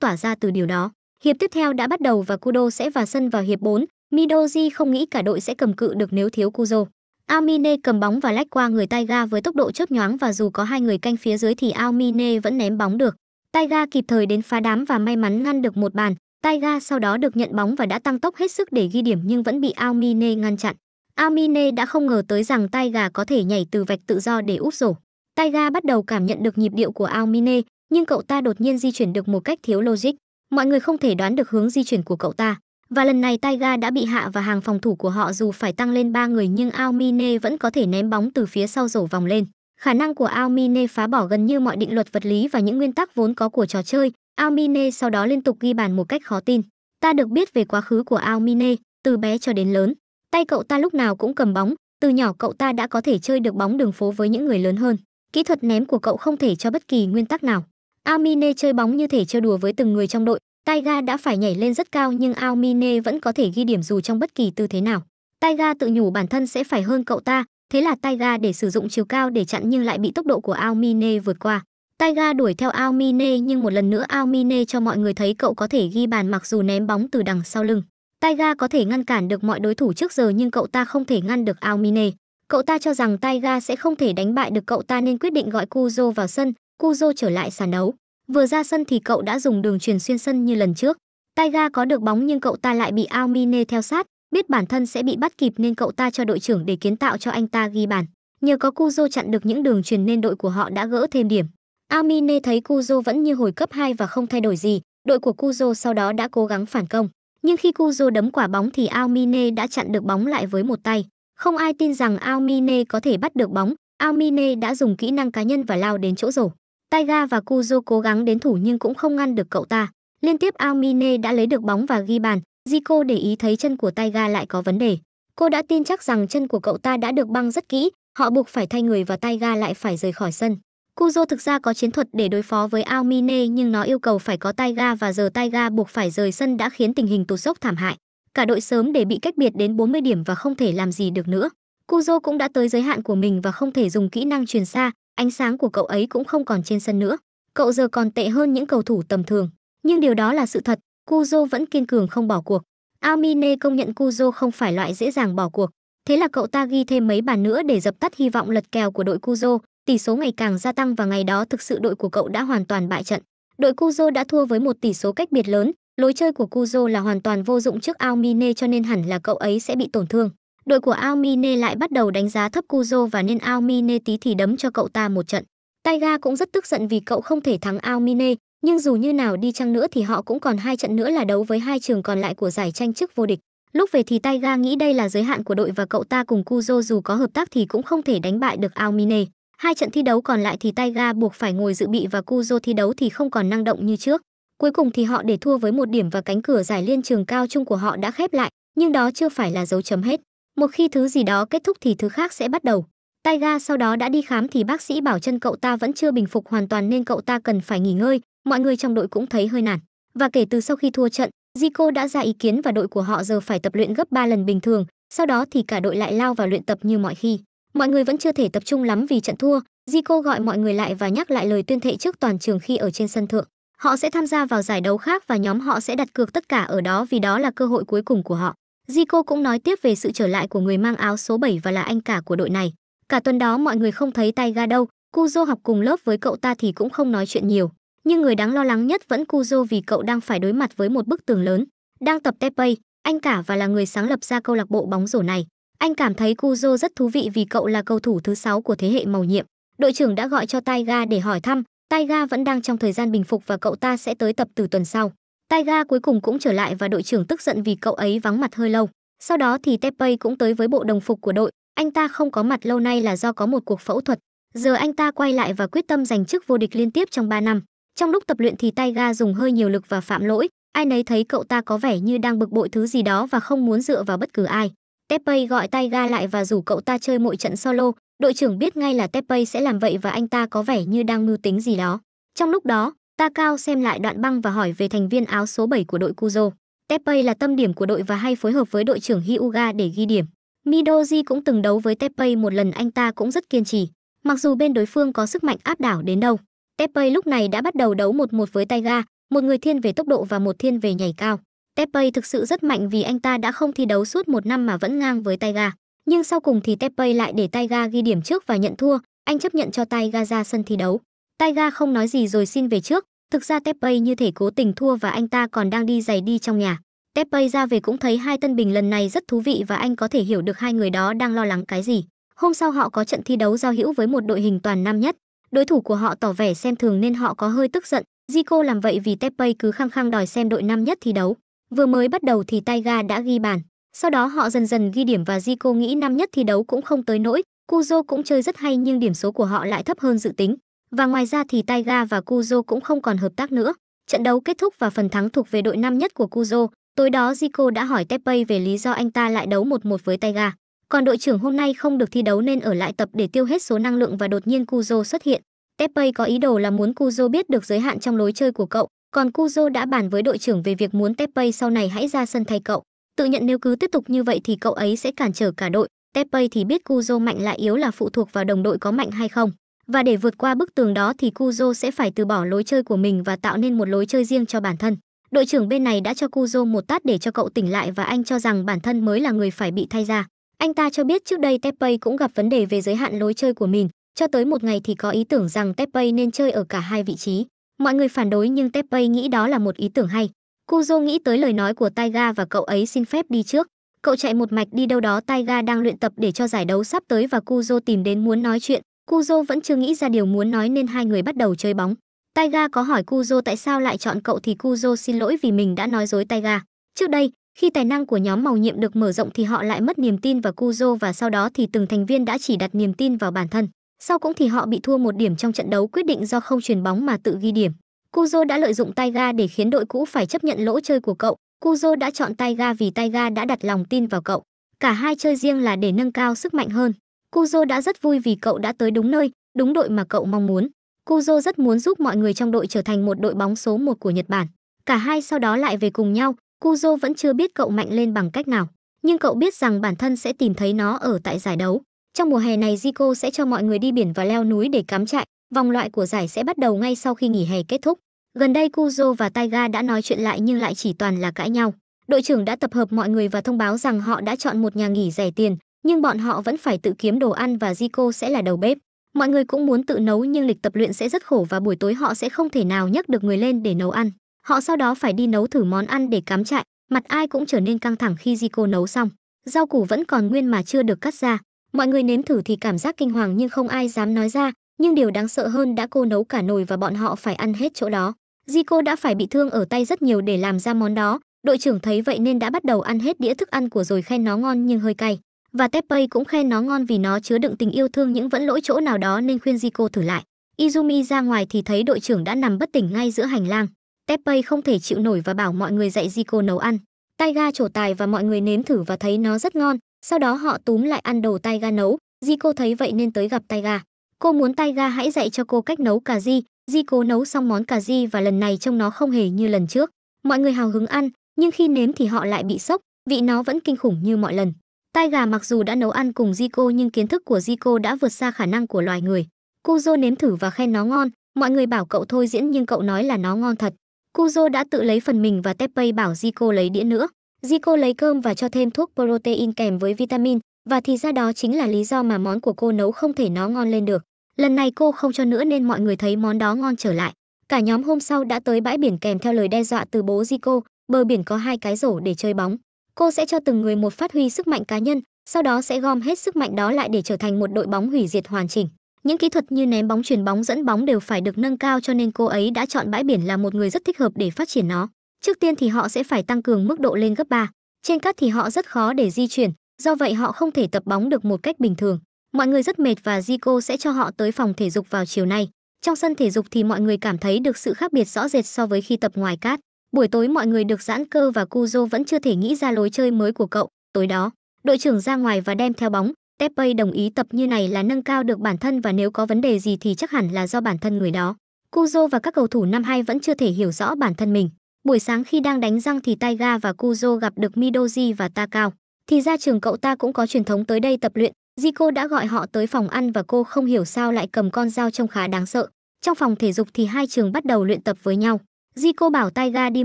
tỏa ra từ điều đó. Hiệp tiếp theo đã bắt đầu và Kudo sẽ vào sân vào hiệp 4. Midoji không nghĩ cả đội sẽ cầm cự được nếu thiếu Kuzo. Aomine cầm bóng và lách qua người Taiga với tốc độ chớp nhoáng và dù có hai người canh phía dưới thì Aomine vẫn ném bóng được. Taiga kịp thời đến phá đám và may mắn ngăn được một bàn, Taiga sau đó được nhận bóng và đã tăng tốc hết sức để ghi điểm nhưng vẫn bị Almine ngăn chặn. Almine đã không ngờ tới rằng Taiga có thể nhảy từ vạch tự do để úp rổ. Taiga bắt đầu cảm nhận được nhịp điệu của Almine, nhưng cậu ta đột nhiên di chuyển được một cách thiếu logic. Mọi người không thể đoán được hướng di chuyển của cậu ta. Và lần này Taiga đã bị hạ và hàng phòng thủ của họ dù phải tăng lên 3 người nhưng Almine vẫn có thể ném bóng từ phía sau rổ vòng lên. Khả năng của Almine phá bỏ gần như mọi định luật vật lý và những nguyên tắc vốn có của trò chơi, Almine sau đó liên tục ghi bàn một cách khó tin. Ta được biết về quá khứ của Almine, từ bé cho đến lớn. Tay cậu ta lúc nào cũng cầm bóng, từ nhỏ cậu ta đã có thể chơi được bóng đường phố với những người lớn hơn. Kỹ thuật ném của cậu không thể cho bất kỳ nguyên tắc nào. Almine chơi bóng như thể chơi đùa với từng người trong đội, Taiga đã phải nhảy lên rất cao nhưng Almine vẫn có thể ghi điểm dù trong bất kỳ tư thế nào. Taiga tự nhủ bản thân sẽ phải hơn cậu ta, thế là Taiga để sử dụng chiều cao để chặn nhưng lại bị tốc độ của Almine vượt qua. Taiga đuổi theo Almine, nhưng một lần nữa Almine cho mọi người thấy cậu có thể ghi bàn mặc dù ném bóng từ đằng sau lưng. Taiga có thể ngăn cản được mọi đối thủ trước giờ nhưng cậu ta không thể ngăn được Almine. Cậu ta cho rằng Taiga sẽ không thể đánh bại được cậu ta nên quyết định gọi Kuzo vào sân, Kuzo trở lại sàn đấu. Vừa ra sân thì cậu đã dùng đường truyền xuyên sân như lần trước. Taiga có được bóng nhưng cậu ta lại bị Almine theo sát, biết bản thân sẽ bị bắt kịp nên cậu ta cho đội trưởng để kiến tạo cho anh ta ghi bàn. Nhờ có Kuzo chặn được những đường truyền nên đội của họ đã gỡ thêm điểm. Amine thấy Kuzo vẫn như hồi cấp 2 và không thay đổi gì, đội của Kuzo sau đó đã cố gắng phản công. Nhưng khi Kuzo đấm quả bóng thì Almine đã chặn được bóng lại với một tay. Không ai tin rằng Almine có thể bắt được bóng, Almine đã dùng kỹ năng cá nhân và lao đến chỗ rổ. Taiga và Kuzo cố gắng đến thủ nhưng cũng không ngăn được cậu ta. Liên tiếp Almine đã lấy được bóng và ghi bàn, Zico để ý thấy chân của Taiga lại có vấn đề. Cô đã tin chắc rằng chân của cậu ta đã được băng rất kỹ, họ buộc phải thay người và Taiga lại phải rời khỏi sân. Cujo thực ra có chiến thuật để đối phó với Almine nhưng nó yêu cầu phải có tay ga và giờ tay ga buộc phải rời sân đã khiến tình hình tụt dốc thảm hại. Cả đội sớm để bị cách biệt đến 40 điểm và không thể làm gì được nữa. Cujo cũng đã tới giới hạn của mình và không thể dùng kỹ năng truyền xa, ánh sáng của cậu ấy cũng không còn trên sân nữa. Cậu giờ còn tệ hơn những cầu thủ tầm thường. Nhưng điều đó là sự thật, Cujo vẫn kiên cường không bỏ cuộc. Almine công nhận Cujo không phải loại dễ dàng bỏ cuộc. Thế là cậu ta ghi thêm mấy bàn nữa để dập tắt hy vọng lật kèo của đội Cujo, tỷ số ngày càng gia tăng và ngày đó thực sự đội của cậu đã hoàn toàn bại trận. Đội Kuzo đã thua với một tỷ số cách biệt lớn, lối chơi của Kuzo là hoàn toàn vô dụng trước Almine cho nên hẳn là cậu ấy sẽ bị tổn thương. Đội của Almine lại bắt đầu đánh giá thấp Kuzo và nên Almine tí thì đấm cho cậu ta một trận. Taiga cũng rất tức giận vì cậu không thể thắng Almine, nhưng dù như nào đi chăng nữa thì họ cũng còn hai trận nữa là đấu với hai trường còn lại của giải tranh chức vô địch. Lúc về thì Taiga nghĩ đây là giới hạn của đội và cậu ta cùng Kuzo dù có hợp tác thì cũng không thể đánh bại được Almine. Hai trận thi đấu còn lại thì Taiga buộc phải ngồi dự bị và Cujo thi đấu thì không còn năng động như trước. Cuối cùng thì họ để thua với một điểm và cánh cửa giải liên trường cao chung của họ đã khép lại, nhưng đó chưa phải là dấu chấm hết. Một khi thứ gì đó kết thúc thì thứ khác sẽ bắt đầu. Taiga sau đó đã đi khám thì bác sĩ bảo chân cậu ta vẫn chưa bình phục hoàn toàn nên cậu ta cần phải nghỉ ngơi, mọi người trong đội cũng thấy hơi nản. Và kể từ sau khi thua trận, Zico đã ra ý kiến và đội của họ giờ phải tập luyện gấp 3 lần bình thường, sau đó thì cả đội lại lao vào luyện tập như mọi khi. Mọi người vẫn chưa thể tập trung lắm vì trận thua, Zico gọi mọi người lại và nhắc lại lời tuyên thệ trước toàn trường khi ở trên sân thượng. Họ sẽ tham gia vào giải đấu khác và nhóm họ sẽ đặt cược tất cả ở đó vì đó là cơ hội cuối cùng của họ. Zico cũng nói tiếp về sự trở lại của người mang áo số 7 và là anh cả của đội này. Cả tuần đó mọi người không thấy tay ga đâu, Kuzo học cùng lớp với cậu ta thì cũng không nói chuyện nhiều. Nhưng người đáng lo lắng nhất vẫn Kuzo vì cậu đang phải đối mặt với một bức tường lớn. Đang tập Tepei, anh cả và là người sáng lập ra câu lạc bộ bóng rổ này. Anh cảm thấy Kuzo rất thú vị vì cậu là cầu thủ thứ sáu của thế hệ màu nhiệm. Đội trưởng đã gọi cho Taiga để hỏi thăm, Taiga vẫn đang trong thời gian bình phục và cậu ta sẽ tới tập từ tuần sau. Taiga cuối cùng cũng trở lại và đội trưởng tức giận vì cậu ấy vắng mặt hơi lâu. Sau đó thì Teppei cũng tới với bộ đồng phục của đội, anh ta không có mặt lâu nay là do có một cuộc phẫu thuật. Giờ anh ta quay lại và quyết tâm giành chức vô địch liên tiếp trong 3 năm. Trong lúc tập luyện thì Taiga dùng hơi nhiều lực và phạm lỗi, ai nấy thấy cậu ta có vẻ như đang bực bội thứ gì đó và không muốn dựa vào bất cứ ai. Teppei gọi Taiga lại và rủ cậu ta chơi mỗi trận solo, đội trưởng biết ngay là Teppei sẽ làm vậy và anh ta có vẻ như đang mưu tính gì đó. Trong lúc đó, Takao xem lại đoạn băng và hỏi về thành viên áo số 7 của đội Kuzo. Teppei là tâm điểm của đội và hay phối hợp với đội trưởng Hyuga để ghi điểm. Midoji cũng từng đấu với Teppei một lần anh ta cũng rất kiên trì, mặc dù bên đối phương có sức mạnh áp đảo đến đâu. Teppei lúc này đã bắt đầu đấu một một với Taiga, một người thiên về tốc độ và một thiên về nhảy cao. Teppei thực sự rất mạnh vì anh ta đã không thi đấu suốt một năm mà vẫn ngang với Taiga. Nhưng sau cùng thì Teppei lại để Taiga ghi điểm trước và nhận thua, anh chấp nhận cho Taiga ra sân thi đấu. Taiga không nói gì rồi xin về trước, thực ra Teppei như thể cố tình thua và anh ta còn đang đi giày đi trong nhà. Teppei ra về cũng thấy hai tân bình lần này rất thú vị và anh có thể hiểu được hai người đó đang lo lắng cái gì. Hôm sau họ có trận thi đấu giao hữu với một đội hình toàn nam nhất. Đối thủ của họ tỏ vẻ xem thường nên họ có hơi tức giận. Zico làm vậy vì Teppei cứ khăng khăng đòi xem đội nam nhất thi đấu. Vừa mới bắt đầu thì Taiga đã ghi bàn, sau đó họ dần dần ghi điểm và Zico nghĩ năm nhất thi đấu cũng không tới nỗi, Kuzo cũng chơi rất hay nhưng điểm số của họ lại thấp hơn dự tính. Và ngoài ra thì Taiga và Kuzo cũng không còn hợp tác nữa. Trận đấu kết thúc và phần thắng thuộc về đội năm nhất của Kuzo. Tối đó Zico đã hỏi Teppei về lý do anh ta lại đấu 1-1 với Taiga. Còn đội trưởng hôm nay không được thi đấu nên ở lại tập để tiêu hết số năng lượng và đột nhiên Kuzo xuất hiện. Teppei có ý đồ là muốn Kuzo biết được giới hạn trong lối chơi của cậu, còn Cujo đã bàn với đội trưởng về việc muốn Teppei sau này hãy ra sân thay cậu. Tự nhận nếu cứ tiếp tục như vậy thì cậu ấy sẽ cản trở cả đội. Teppei thì biết Cujo mạnh lại yếu là phụ thuộc vào đồng đội có mạnh hay không. Và để vượt qua bức tường đó thì Cujo sẽ phải từ bỏ lối chơi của mình và tạo nên một lối chơi riêng cho bản thân. Đội trưởng bên này đã cho Cujo một tát để cho cậu tỉnh lại và anh cho rằng bản thân mới là người phải bị thay ra. Anh ta cho biết trước đây Teppei cũng gặp vấn đề về giới hạn lối chơi của mình, cho tới một ngày thì có ý tưởng rằng Teppei nên chơi ở cả hai vị trí. Mọi người phản đối nhưng Teppei nghĩ đó là một ý tưởng hay. Kuzo nghĩ tới lời nói của Taiga và cậu ấy xin phép đi trước. Cậu chạy một mạch đi đâu đó Taiga đang luyện tập để cho giải đấu sắp tới và Kuzo tìm đến muốn nói chuyện. Kuzo vẫn chưa nghĩ ra điều muốn nói nên hai người bắt đầu chơi bóng. Taiga có hỏi Kuzo tại sao lại chọn cậu thì Kuzo xin lỗi vì mình đã nói dối Taiga. Trước đây, khi tài năng của nhóm màu nhiệm được mở rộng thì họ lại mất niềm tin vào Kuzo và sau đó thì từng thành viên đã chỉ đặt niềm tin vào bản thân. Sau cũng thì họ bị thua một điểm trong trận đấu quyết định do không chuyển bóng mà tự ghi điểm. Kuzo đã lợi dụng tay ga để khiến đội cũ phải chấp nhận lỗ chơi của cậu. Kuzo đã chọn tay ga vì tay ga đã đặt lòng tin vào cậu. Cả hai chơi riêng là để nâng cao sức mạnh hơn. Kuzo đã rất vui vì cậu đã tới đúng nơi, đúng đội mà cậu mong muốn. Kuzo rất muốn giúp mọi người trong đội trở thành một đội bóng số 1 của Nhật Bản. Cả hai sau đó lại về cùng nhau, Kuzo vẫn chưa biết cậu mạnh lên bằng cách nào, nhưng cậu biết rằng bản thân sẽ tìm thấy nó ở tại giải đấu. Trong mùa hè này Zico sẽ cho mọi người đi biển và leo núi để cắm trại, vòng loại của giải sẽ bắt đầu ngay sau khi nghỉ hè kết thúc. Gần đây Kuzo và Taiga đã nói chuyện lại nhưng lại chỉ toàn là cãi nhau. Đội trưởng đã tập hợp mọi người và thông báo rằng họ đã chọn một nhà nghỉ rẻ tiền, nhưng bọn họ vẫn phải tự kiếm đồ ăn và Zico sẽ là đầu bếp. Mọi người cũng muốn tự nấu nhưng lịch tập luyện sẽ rất khổ và buổi tối họ sẽ không thể nào nhấc được người lên để nấu ăn. Họ sau đó phải đi nấu thử món ăn để cắm trại, mặt ai cũng trở nên căng thẳng khi Zico nấu xong. Rau củ vẫn còn nguyên mà chưa được cắt ra, mọi người nếm thử thì cảm giác kinh hoàng nhưng không ai dám nói ra nhưng điều đáng sợ hơn đã cô nấu cả nồi và bọn họ phải ăn hết chỗ đó Zico đã phải bị thương ở tay rất nhiều để làm ra món đó đội trưởng thấy vậy nên đã bắt đầu ăn hết đĩa thức ăn của rồi khen nó ngon nhưng hơi cay và Teppei cũng khen nó ngon vì nó chứa đựng tình yêu thương những vẫn lỗi chỗ nào đó nên khuyên Zico thử lại Izumi ra ngoài thì thấy đội trưởng đã nằm bất tỉnh ngay giữa hành lang Teppei không thể chịu nổi và bảo mọi người dạy Zico nấu ăn Taiga trổ tài và mọi người nếm thử và thấy nó rất ngon sau đó họ túm lại ăn đầu Taiga nấu, Di thấy vậy nên tới gặp Taiga. Cô muốn Taiga hãy dạy cho cô cách nấu cà ri, Di nấu xong món cà ri và lần này trông nó không hề như lần trước. Mọi người hào hứng ăn, nhưng khi nếm thì họ lại bị sốc, vị nó vẫn kinh khủng như mọi lần. Tai gà mặc dù đã nấu ăn cùng Zico nhưng kiến thức của Zico đã vượt xa khả năng của loài người. Kuzo nếm thử và khen nó ngon, mọi người bảo cậu thôi diễn nhưng cậu nói là nó ngon thật. Kuzo đã tự lấy phần mình và Teppei bảo Zico lấy đĩa nữa. Zico lấy cơm và cho thêm thuốc protein kèm với vitamin, và thì ra đó chính là lý do mà món của cô nấu không thể nó ngon lên được. Lần này cô không cho nữa nên mọi người thấy món đó ngon trở lại. Cả nhóm hôm sau đã tới bãi biển kèm theo lời đe dọa từ bố Zico, bờ biển có hai cái rổ để chơi bóng. Cô sẽ cho từng người một phát huy sức mạnh cá nhân, sau đó sẽ gom hết sức mạnh đó lại để trở thành một đội bóng hủy diệt hoàn chỉnh. Những kỹ thuật như ném bóng, chuyền bóng, dẫn bóng đều phải được nâng cao cho nên cô ấy đã chọn bãi biển là một người rất thích hợp để phát triển nó. Trước tiên thì họ sẽ phải tăng cường mức độ lên gấp 3. Trên cát thì họ rất khó để di chuyển, do vậy họ không thể tập bóng được một cách bình thường. Mọi người rất mệt và Zico sẽ cho họ tới phòng thể dục vào chiều nay. Trong sân thể dục thì mọi người cảm thấy được sự khác biệt rõ rệt so với khi tập ngoài cát. Buổi tối mọi người được giãn cơ và Kuzo vẫn chưa thể nghĩ ra lối chơi mới của cậu. Tối đó, đội trưởng ra ngoài và đem theo bóng. Teppei đồng ý tập như này là nâng cao được bản thân và nếu có vấn đề gì thì chắc hẳn là do bản thân người đó. Kuzo và các cầu thủ năm hai vẫn chưa thể hiểu rõ bản thân mình. Buổi sáng khi đang đánh răng thì Taiga và Kuzo gặp được Midoji và Takao. Thì ra trường cậu ta cũng có truyền thống tới đây tập luyện, Jiko đã gọi họ tới phòng ăn và cô không hiểu sao lại cầm con dao trông khá đáng sợ. Trong phòng thể dục thì hai trường bắt đầu luyện tập với nhau. Jiko bảo Taiga đi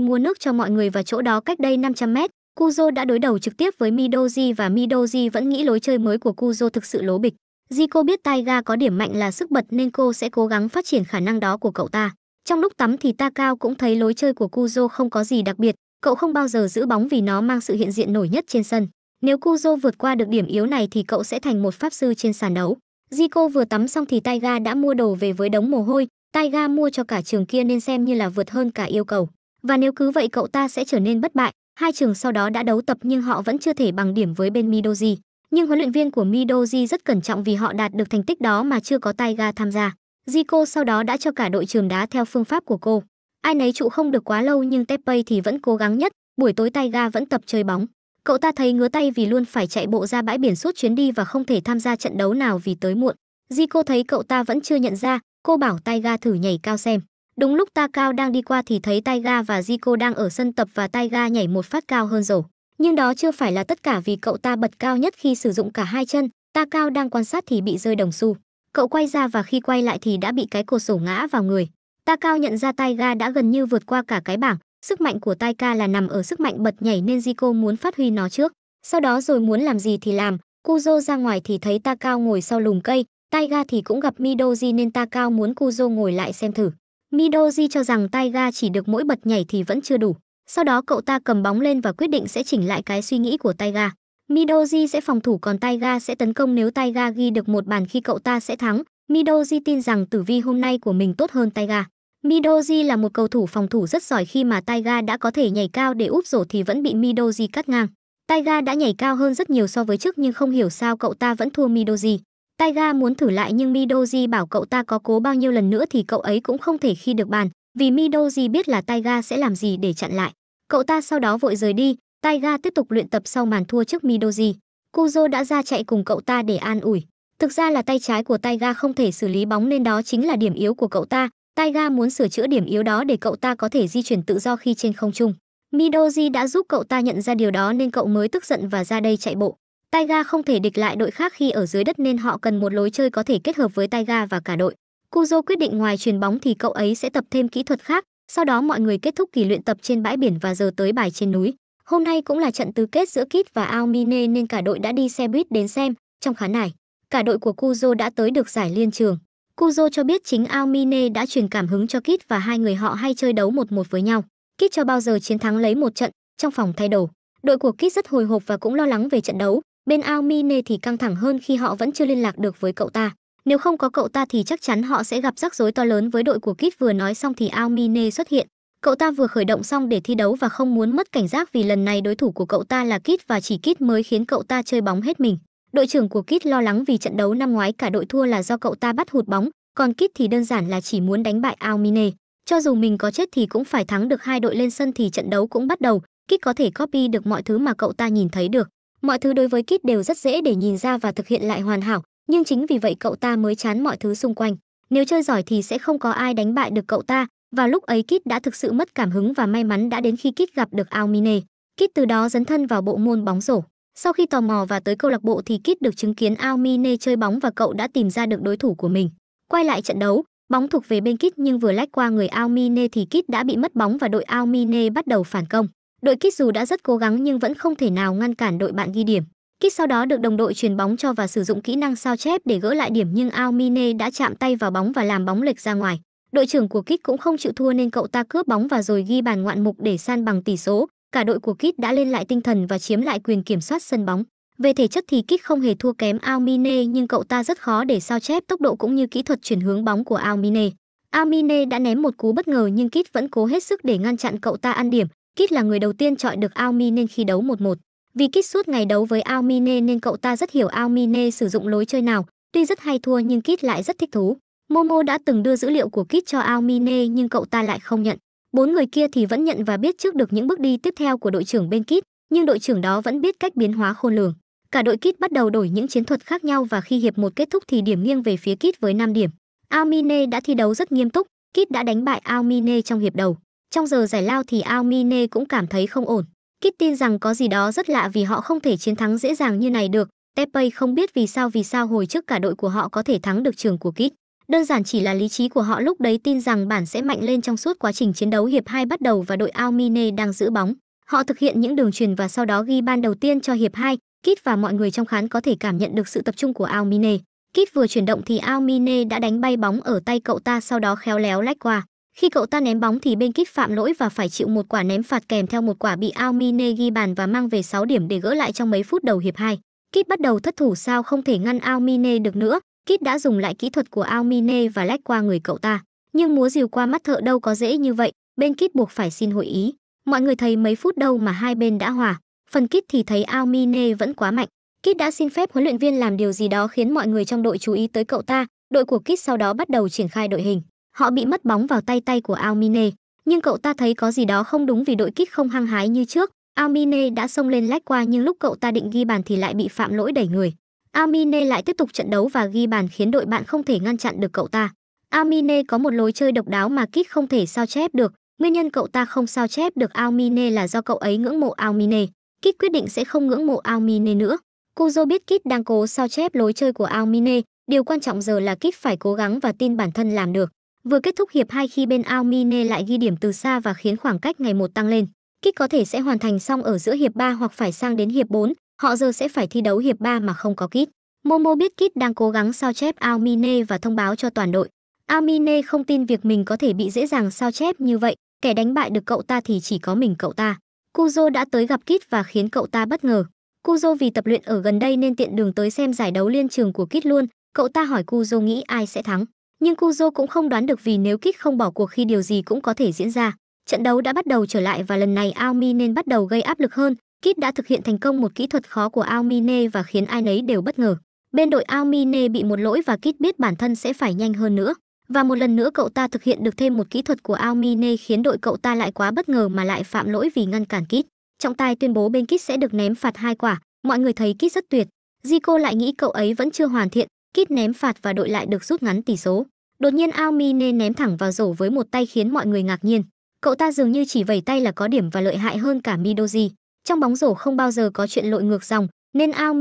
mua nước cho mọi người và chỗ đó cách đây 500 mét. Kuzo đã đối đầu trực tiếp với Midoji và Midoji vẫn nghĩ lối chơi mới của Kuzo thực sự lố bịch. Jiko biết Taiga có điểm mạnh là sức bật nên cô sẽ cố gắng phát triển khả năng đó của cậu ta. Trong lúc tắm thì Takao cũng thấy lối chơi của Kuzo không có gì đặc biệt, cậu không bao giờ giữ bóng vì nó mang sự hiện diện nổi nhất trên sân. Nếu Kuzo vượt qua được điểm yếu này thì cậu sẽ thành một pháp sư trên sàn đấu. Zico vừa tắm xong thì Taiga đã mua đồ về với đống mồ hôi, Taiga mua cho cả trường kia nên xem như là vượt hơn cả yêu cầu. Và nếu cứ vậy cậu ta sẽ trở nên bất bại. Hai trường sau đó đã đấu tập nhưng họ vẫn chưa thể bằng điểm với bên Midoji. Nhưng huấn luyện viên của Midoji rất cẩn trọng vì họ đạt được thành tích đó mà chưa có Taiga tham gia. Zico sau đó đã cho cả đội trường đá theo phương pháp của cô. Ai nấy trụ không được quá lâu nhưng Teppei thì vẫn cố gắng nhất, buổi tối tay ga vẫn tập chơi bóng. Cậu ta thấy ngứa tay vì luôn phải chạy bộ ra bãi biển suốt chuyến đi và không thể tham gia trận đấu nào vì tới muộn. Zico thấy cậu ta vẫn chưa nhận ra, cô bảo Taiga thử nhảy cao xem. Đúng lúc Ta cao đang đi qua thì thấy Taiga và Zico đang ở sân tập và Taiga nhảy một phát cao hơn rồi. Nhưng đó chưa phải là tất cả vì cậu ta bật cao nhất khi sử dụng cả hai chân, Ta cao đang quan sát thì bị rơi đồng xu. Cậu quay ra và khi quay lại thì đã bị cái cột sổ ngã vào người. Ta cao nhận ra Taiga đã gần như vượt qua cả cái bảng, sức mạnh của Taika là nằm ở sức mạnh bật nhảy nên Zico muốn phát huy nó trước. Sau đó rồi muốn làm gì thì làm, Kuzo ra ngoài thì thấy ta cao ngồi sau lùm cây, Taiga thì cũng gặp Midoji nên ta cao muốn Kuzo ngồi lại xem thử. Midoji cho rằng Taiga chỉ được mỗi bật nhảy thì vẫn chưa đủ. Sau đó cậu ta cầm bóng lên và quyết định sẽ chỉnh lại cái suy nghĩ của Taiga. Midoji sẽ phòng thủ còn Taiga sẽ tấn công nếu Taiga ghi được một bàn khi cậu ta sẽ thắng. Midoji tin rằng tử vi hôm nay của mình tốt hơn Taiga. Midoji là một cầu thủ phòng thủ rất giỏi khi mà Taiga đã có thể nhảy cao để úp rổ thì vẫn bị Midoji cắt ngang. Taiga đã nhảy cao hơn rất nhiều so với trước nhưng không hiểu sao cậu ta vẫn thua Midoji. Taiga muốn thử lại nhưng Midoji bảo cậu ta có cố bao nhiêu lần nữa thì cậu ấy cũng không thể khi được bàn, vì Midoji biết là Taiga sẽ làm gì để chặn lại. Cậu ta sau đó vội rời đi, Taiga tiếp tục luyện tập sau màn thua trước Midoji. Kuzo đã ra chạy cùng cậu ta để an ủi. Thực ra là tay trái của Taiga không thể xử lý bóng nên đó chính là điểm yếu của cậu ta. Taiga muốn sửa chữa điểm yếu đó để cậu ta có thể di chuyển tự do khi trên không trung. Midoji đã giúp cậu ta nhận ra điều đó nên cậu mới tức giận và ra đây chạy bộ. Taiga không thể địch lại đội khác khi ở dưới đất nên họ cần một lối chơi có thể kết hợp với Taiga và cả đội. Kuzo quyết định ngoài truyền bóng thì cậu ấy sẽ tập thêm kỹ thuật khác, sau đó mọi người kết thúc kỳ luyện tập trên bãi biển và giờ tới bài trên núi. Hôm nay cũng là trận tứ kết giữa Kit và Almine nên cả đội đã đi xe buýt đến xem. Trong khán đài, cả đội của Kuzo đã tới được giải liên trường. Kuzo cho biết chính Almine đã truyền cảm hứng cho Kit và hai người họ hay chơi đấu một một với nhau. Kit cho bao giờ chiến thắng lấy một trận trong phòng thay đồ. Đội của Kit rất hồi hộp và cũng lo lắng về trận đấu. Bên Almine thì căng thẳng hơn khi họ vẫn chưa liên lạc được với cậu ta. Nếu không có cậu ta thì chắc chắn họ sẽ gặp rắc rối to lớn với đội của Kit vừa nói xong thì Almine xuất hiện. Cậu ta vừa khởi động xong để thi đấu và không muốn mất cảnh giác vì lần này đối thủ của cậu ta là Kit và chỉ Kit mới khiến cậu ta chơi bóng hết mình. Đội trưởng của Kit lo lắng vì trận đấu năm ngoái cả đội thua là do cậu ta bắt hụt bóng, còn Kit thì đơn giản là chỉ muốn đánh bại Almine. Cho dù mình có chết thì cũng phải thắng được hai đội lên sân thì trận đấu cũng bắt đầu, Kit có thể copy được mọi thứ mà cậu ta nhìn thấy được. Mọi thứ đối với Kit đều rất dễ để nhìn ra và thực hiện lại hoàn hảo, nhưng chính vì vậy cậu ta mới chán mọi thứ xung quanh. Nếu chơi giỏi thì sẽ không có ai đánh bại được cậu ta, và lúc ấy Kit đã thực sự mất cảm hứng và may mắn đã đến khi Kit gặp được Ao Mine. Kit từ đó dấn thân vào bộ môn bóng rổ. Sau khi tò mò và tới câu lạc bộ thì Kit được chứng kiến Ao Mine chơi bóng và cậu đã tìm ra được đối thủ của mình. Quay lại trận đấu, bóng thuộc về bên Kit nhưng vừa lách qua người Ao Mine thì Kit đã bị mất bóng và đội Ao Mine bắt đầu phản công. Đội Kit dù đã rất cố gắng nhưng vẫn không thể nào ngăn cản đội bạn ghi điểm. Kit sau đó được đồng đội truyền bóng cho và sử dụng kỹ năng sao chép để gỡ lại điểm nhưng Ao Mine đã chạm tay vào bóng và làm bóng lệch ra ngoài. Đội trưởng của Kit cũng không chịu thua nên cậu ta cướp bóng và rồi ghi bàn ngoạn mục để san bằng tỷ số. Cả đội của Kit đã lên lại tinh thần và chiếm lại quyền kiểm soát sân bóng. Về thể chất thì Kit không hề thua kém Almine nhưng cậu ta rất khó để sao chép tốc độ cũng như kỹ thuật chuyển hướng bóng của Almine. Almine đã ném một cú bất ngờ nhưng Kit vẫn cố hết sức để ngăn chặn cậu ta ăn điểm. Kit là người đầu tiên chọi được Almine khi đấu 1-1. Vì Kit suốt ngày đấu với Almine nên cậu ta rất hiểu Almine sử dụng lối chơi nào. Tuy rất hay thua nhưng Kit lại rất thích thú. Momo đã từng đưa dữ liệu của Kit cho Aomine nhưng cậu ta lại không nhận. Bốn người kia thì vẫn nhận và biết trước được những bước đi tiếp theo của đội trưởng bên Kit, nhưng đội trưởng đó vẫn biết cách biến hóa khôn lường. Cả đội Kit bắt đầu đổi những chiến thuật khác nhau và khi hiệp một kết thúc thì điểm nghiêng về phía Kit với 5 điểm. Aomine đã thi đấu rất nghiêm túc, Kit đã đánh bại Aomine trong hiệp đầu. Trong giờ giải lao thì Aomine cũng cảm thấy không ổn. Kit tin rằng có gì đó rất lạ vì họ không thể chiến thắng dễ dàng như này được. Teppei không biết vì sao vì sao hồi trước cả đội của họ có thể thắng được trường của Kit. Đơn giản chỉ là lý trí của họ lúc đấy tin rằng bản sẽ mạnh lên trong suốt quá trình chiến đấu hiệp 2 bắt đầu và đội Ao Mine đang giữ bóng. Họ thực hiện những đường truyền và sau đó ghi ban đầu tiên cho hiệp 2, Kit và mọi người trong khán có thể cảm nhận được sự tập trung của Ao Mine. Kit vừa chuyển động thì Ao Mine đã đánh bay bóng ở tay cậu ta sau đó khéo léo lách qua. Khi cậu ta ném bóng thì bên Kit phạm lỗi và phải chịu một quả ném phạt kèm theo một quả bị Ao Mine ghi bàn và mang về 6 điểm để gỡ lại trong mấy phút đầu hiệp 2. Kit bắt đầu thất thủ sao không thể ngăn Ao Mine được nữa, Kit đã dùng lại kỹ thuật của Almine và lách qua người cậu ta. Nhưng múa rìu qua mắt thợ đâu có dễ như vậy, bên Kit buộc phải xin hội ý. Mọi người thấy mấy phút đâu mà hai bên đã hòa. Phần Kit thì thấy Almine vẫn quá mạnh. Kit đã xin phép huấn luyện viên làm điều gì đó khiến mọi người trong đội chú ý tới cậu ta. Đội của Kit sau đó bắt đầu triển khai đội hình. Họ bị mất bóng vào tay tay của Almine, nhưng cậu ta thấy có gì đó không đúng vì đội Kit không hăng hái như trước. Almine đã xông lên lách qua nhưng lúc cậu ta định ghi bàn thì lại bị phạm lỗi đẩy người. Amine lại tiếp tục trận đấu và ghi bàn khiến đội bạn không thể ngăn chặn được cậu ta. Amine có một lối chơi độc đáo mà Kik không thể sao chép được. Nguyên nhân cậu ta không sao chép được Almine là do cậu ấy ngưỡng mộ Almine. Kik quyết định sẽ không ngưỡng mộ Almine nữa. Kuzo biết Kik đang cố sao chép lối chơi của Almine, điều quan trọng giờ là Kik phải cố gắng và tin bản thân làm được. Vừa kết thúc hiệp 2 khi bên Almine lại ghi điểm từ xa và khiến khoảng cách ngày một tăng lên. Kik có thể sẽ hoàn thành xong ở giữa hiệp 3 hoặc phải sang đến hiệp 4, họ giờ sẽ phải thi đấu hiệp 3 mà không có kit. Momo biết Kit đang cố gắng sao chép Almine và thông báo cho toàn đội. Almine không tin việc mình có thể bị dễ dàng sao chép như vậy, kẻ đánh bại được cậu ta thì chỉ có mình cậu ta. Kuzo đã tới gặp Kit và khiến cậu ta bất ngờ. Kuzo vì tập luyện ở gần đây nên tiện đường tới xem giải đấu liên trường của Kit luôn, cậu ta hỏi Kuzo nghĩ ai sẽ thắng. Nhưng Kuzo cũng không đoán được vì nếu Kit không bỏ cuộc khi điều gì cũng có thể diễn ra. Trận đấu đã bắt đầu trở lại và lần này Aomi nên bắt đầu gây áp lực hơn, Kit đã thực hiện thành công một kỹ thuật khó của Almine và khiến ai nấy đều bất ngờ. Bên đội Almine bị một lỗi và Kit biết bản thân sẽ phải nhanh hơn nữa. Và một lần nữa cậu ta thực hiện được thêm một kỹ thuật của Almine khiến đội cậu ta lại quá bất ngờ mà lại phạm lỗi vì ngăn cản Kit. Trọng tài tuyên bố bên Kit sẽ được ném phạt hai quả. Mọi người thấy Kit rất tuyệt. Zico lại nghĩ cậu ấy vẫn chưa hoàn thiện. Kit ném phạt và đội lại được rút ngắn tỷ số. Đột nhiên Almine ném thẳng vào rổ với một tay khiến mọi người ngạc nhiên. Cậu ta dường như chỉ vẩy tay là có điểm và lợi hại hơn cả Midoji. Trong bóng rổ không bao giờ có chuyện lội ngược dòng, nên Ao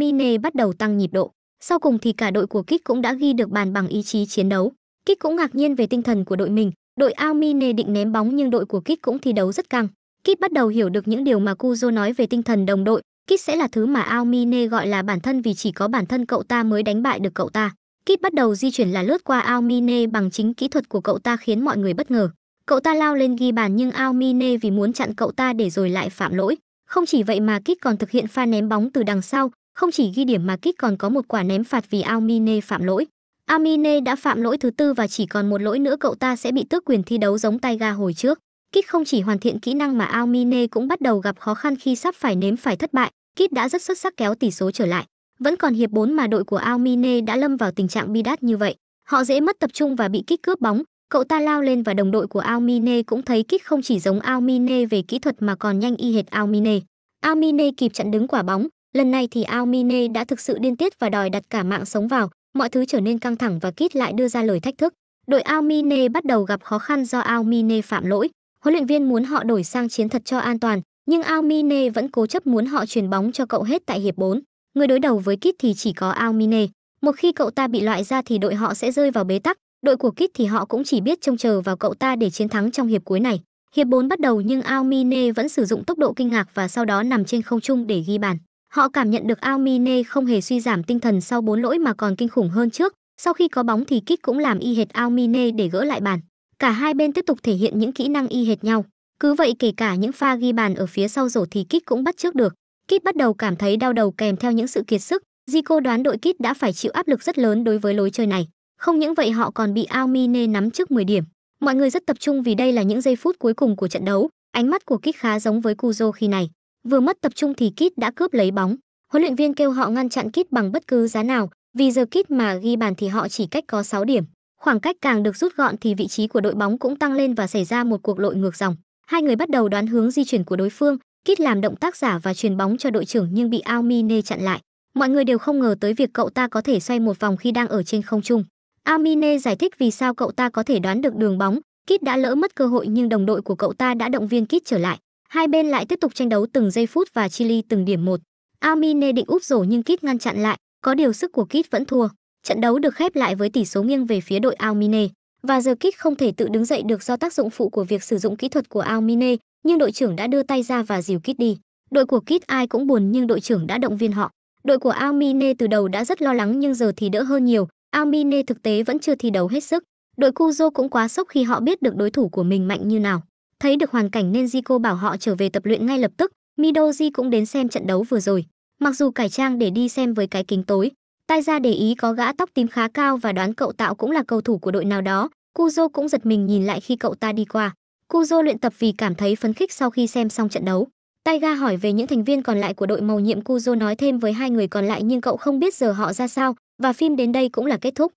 bắt đầu tăng nhịp độ. Sau cùng thì cả đội của Kích cũng đã ghi được bàn bằng ý chí chiến đấu. Kích cũng ngạc nhiên về tinh thần của đội mình, đội Ao định ném bóng nhưng đội của Kích cũng thi đấu rất căng. Kit bắt đầu hiểu được những điều mà Kuzo nói về tinh thần đồng đội, Kit sẽ là thứ mà Aomine gọi là bản thân vì chỉ có bản thân cậu ta mới đánh bại được cậu ta. Kit bắt đầu di chuyển là lướt qua Aomine bằng chính kỹ thuật của cậu ta khiến mọi người bất ngờ. Cậu ta lao lên ghi bàn nhưng Aomine vì muốn chặn cậu ta để rồi lại phạm lỗi. Không chỉ vậy mà Kit còn thực hiện pha ném bóng từ đằng sau, không chỉ ghi điểm mà Kit còn có một quả ném phạt vì Almine phạm lỗi. Almine đã phạm lỗi thứ tư và chỉ còn một lỗi nữa cậu ta sẽ bị tước quyền thi đấu giống tay ga hồi trước. Kit không chỉ hoàn thiện kỹ năng mà Almine cũng bắt đầu gặp khó khăn khi sắp phải nếm phải thất bại. Kit đã rất xuất sắc kéo tỷ số trở lại. Vẫn còn hiệp 4 mà đội của Almine đã lâm vào tình trạng bi đát như vậy. Họ dễ mất tập trung và bị kích cướp bóng, Cậu ta lao lên và đồng đội của Almine cũng thấy Kit không chỉ giống Almine về kỹ thuật mà còn nhanh y hệt Almine. Almine kịp chặn đứng quả bóng, lần này thì Almine đã thực sự điên tiết và đòi đặt cả mạng sống vào, mọi thứ trở nên căng thẳng và Kit lại đưa ra lời thách thức. Đội Almine bắt đầu gặp khó khăn do Almine phạm lỗi. Huấn luyện viên muốn họ đổi sang chiến thật cho an toàn, nhưng Almine vẫn cố chấp muốn họ truyền bóng cho cậu hết tại hiệp 4. Người đối đầu với Kit thì chỉ có Almine. Một khi cậu ta bị loại ra thì đội họ sẽ rơi vào bế tắc, Đội của Kit thì họ cũng chỉ biết trông chờ vào cậu ta để chiến thắng trong hiệp cuối này. Hiệp 4 bắt đầu nhưng Almine vẫn sử dụng tốc độ kinh ngạc và sau đó nằm trên không trung để ghi bàn. Họ cảm nhận được Almine không hề suy giảm tinh thần sau bốn lỗi mà còn kinh khủng hơn trước. Sau khi có bóng thì Kit cũng làm y hệt Almine để gỡ lại bàn. Cả hai bên tiếp tục thể hiện những kỹ năng y hệt nhau. Cứ vậy kể cả những pha ghi bàn ở phía sau rổ thì Kit cũng bắt trước được. Kit bắt đầu cảm thấy đau đầu kèm theo những sự kiệt sức. Zico đoán đội Kit đã phải chịu áp lực rất lớn đối với lối chơi này. Không những vậy họ còn bị Ao nắm trước 10 điểm. Mọi người rất tập trung vì đây là những giây phút cuối cùng của trận đấu, ánh mắt của Kit khá giống với Kuzo khi này. Vừa mất tập trung thì Kit đã cướp lấy bóng. Huấn luyện viên kêu họ ngăn chặn Kit bằng bất cứ giá nào, vì giờ Kit mà ghi bàn thì họ chỉ cách có 6 điểm. Khoảng cách càng được rút gọn thì vị trí của đội bóng cũng tăng lên và xảy ra một cuộc lội ngược dòng. Hai người bắt đầu đoán hướng di chuyển của đối phương, Kit làm động tác giả và truyền bóng cho đội trưởng nhưng bị Ao chặn lại. Mọi người đều không ngờ tới việc cậu ta có thể xoay một vòng khi đang ở trên không trung. Amine giải thích vì sao cậu ta có thể đoán được đường bóng, Kit đã lỡ mất cơ hội nhưng đồng đội của cậu ta đã động viên Kit trở lại. Hai bên lại tiếp tục tranh đấu từng giây phút và Chile từng điểm một. Amine định úp rổ nhưng Kit ngăn chặn lại, có điều sức của Kit vẫn thua. Trận đấu được khép lại với tỷ số nghiêng về phía đội Almine và giờ Kit không thể tự đứng dậy được do tác dụng phụ của việc sử dụng kỹ thuật của Almine, nhưng đội trưởng đã đưa tay ra và dìu Kit đi. Đội của Kit ai cũng buồn nhưng đội trưởng đã động viên họ. Đội của Almine từ đầu đã rất lo lắng nhưng giờ thì đỡ hơn nhiều, Amine thực tế vẫn chưa thi đấu hết sức. Đội Kuzo cũng quá sốc khi họ biết được đối thủ của mình mạnh như nào. Thấy được hoàn cảnh nên Zico bảo họ trở về tập luyện ngay lập tức. Midoji cũng đến xem trận đấu vừa rồi. Mặc dù cải trang để đi xem với cái kính tối, tai ra để ý có gã tóc tím khá cao và đoán cậu tạo cũng là cầu thủ của đội nào đó. Kuzo cũng giật mình nhìn lại khi cậu ta đi qua. Kuzo luyện tập vì cảm thấy phấn khích sau khi xem xong trận đấu. Taiga hỏi về những thành viên còn lại của đội màu nhiệm Kuzo nói thêm với hai người còn lại nhưng cậu không biết giờ họ ra sao, và phim đến đây cũng là kết thúc.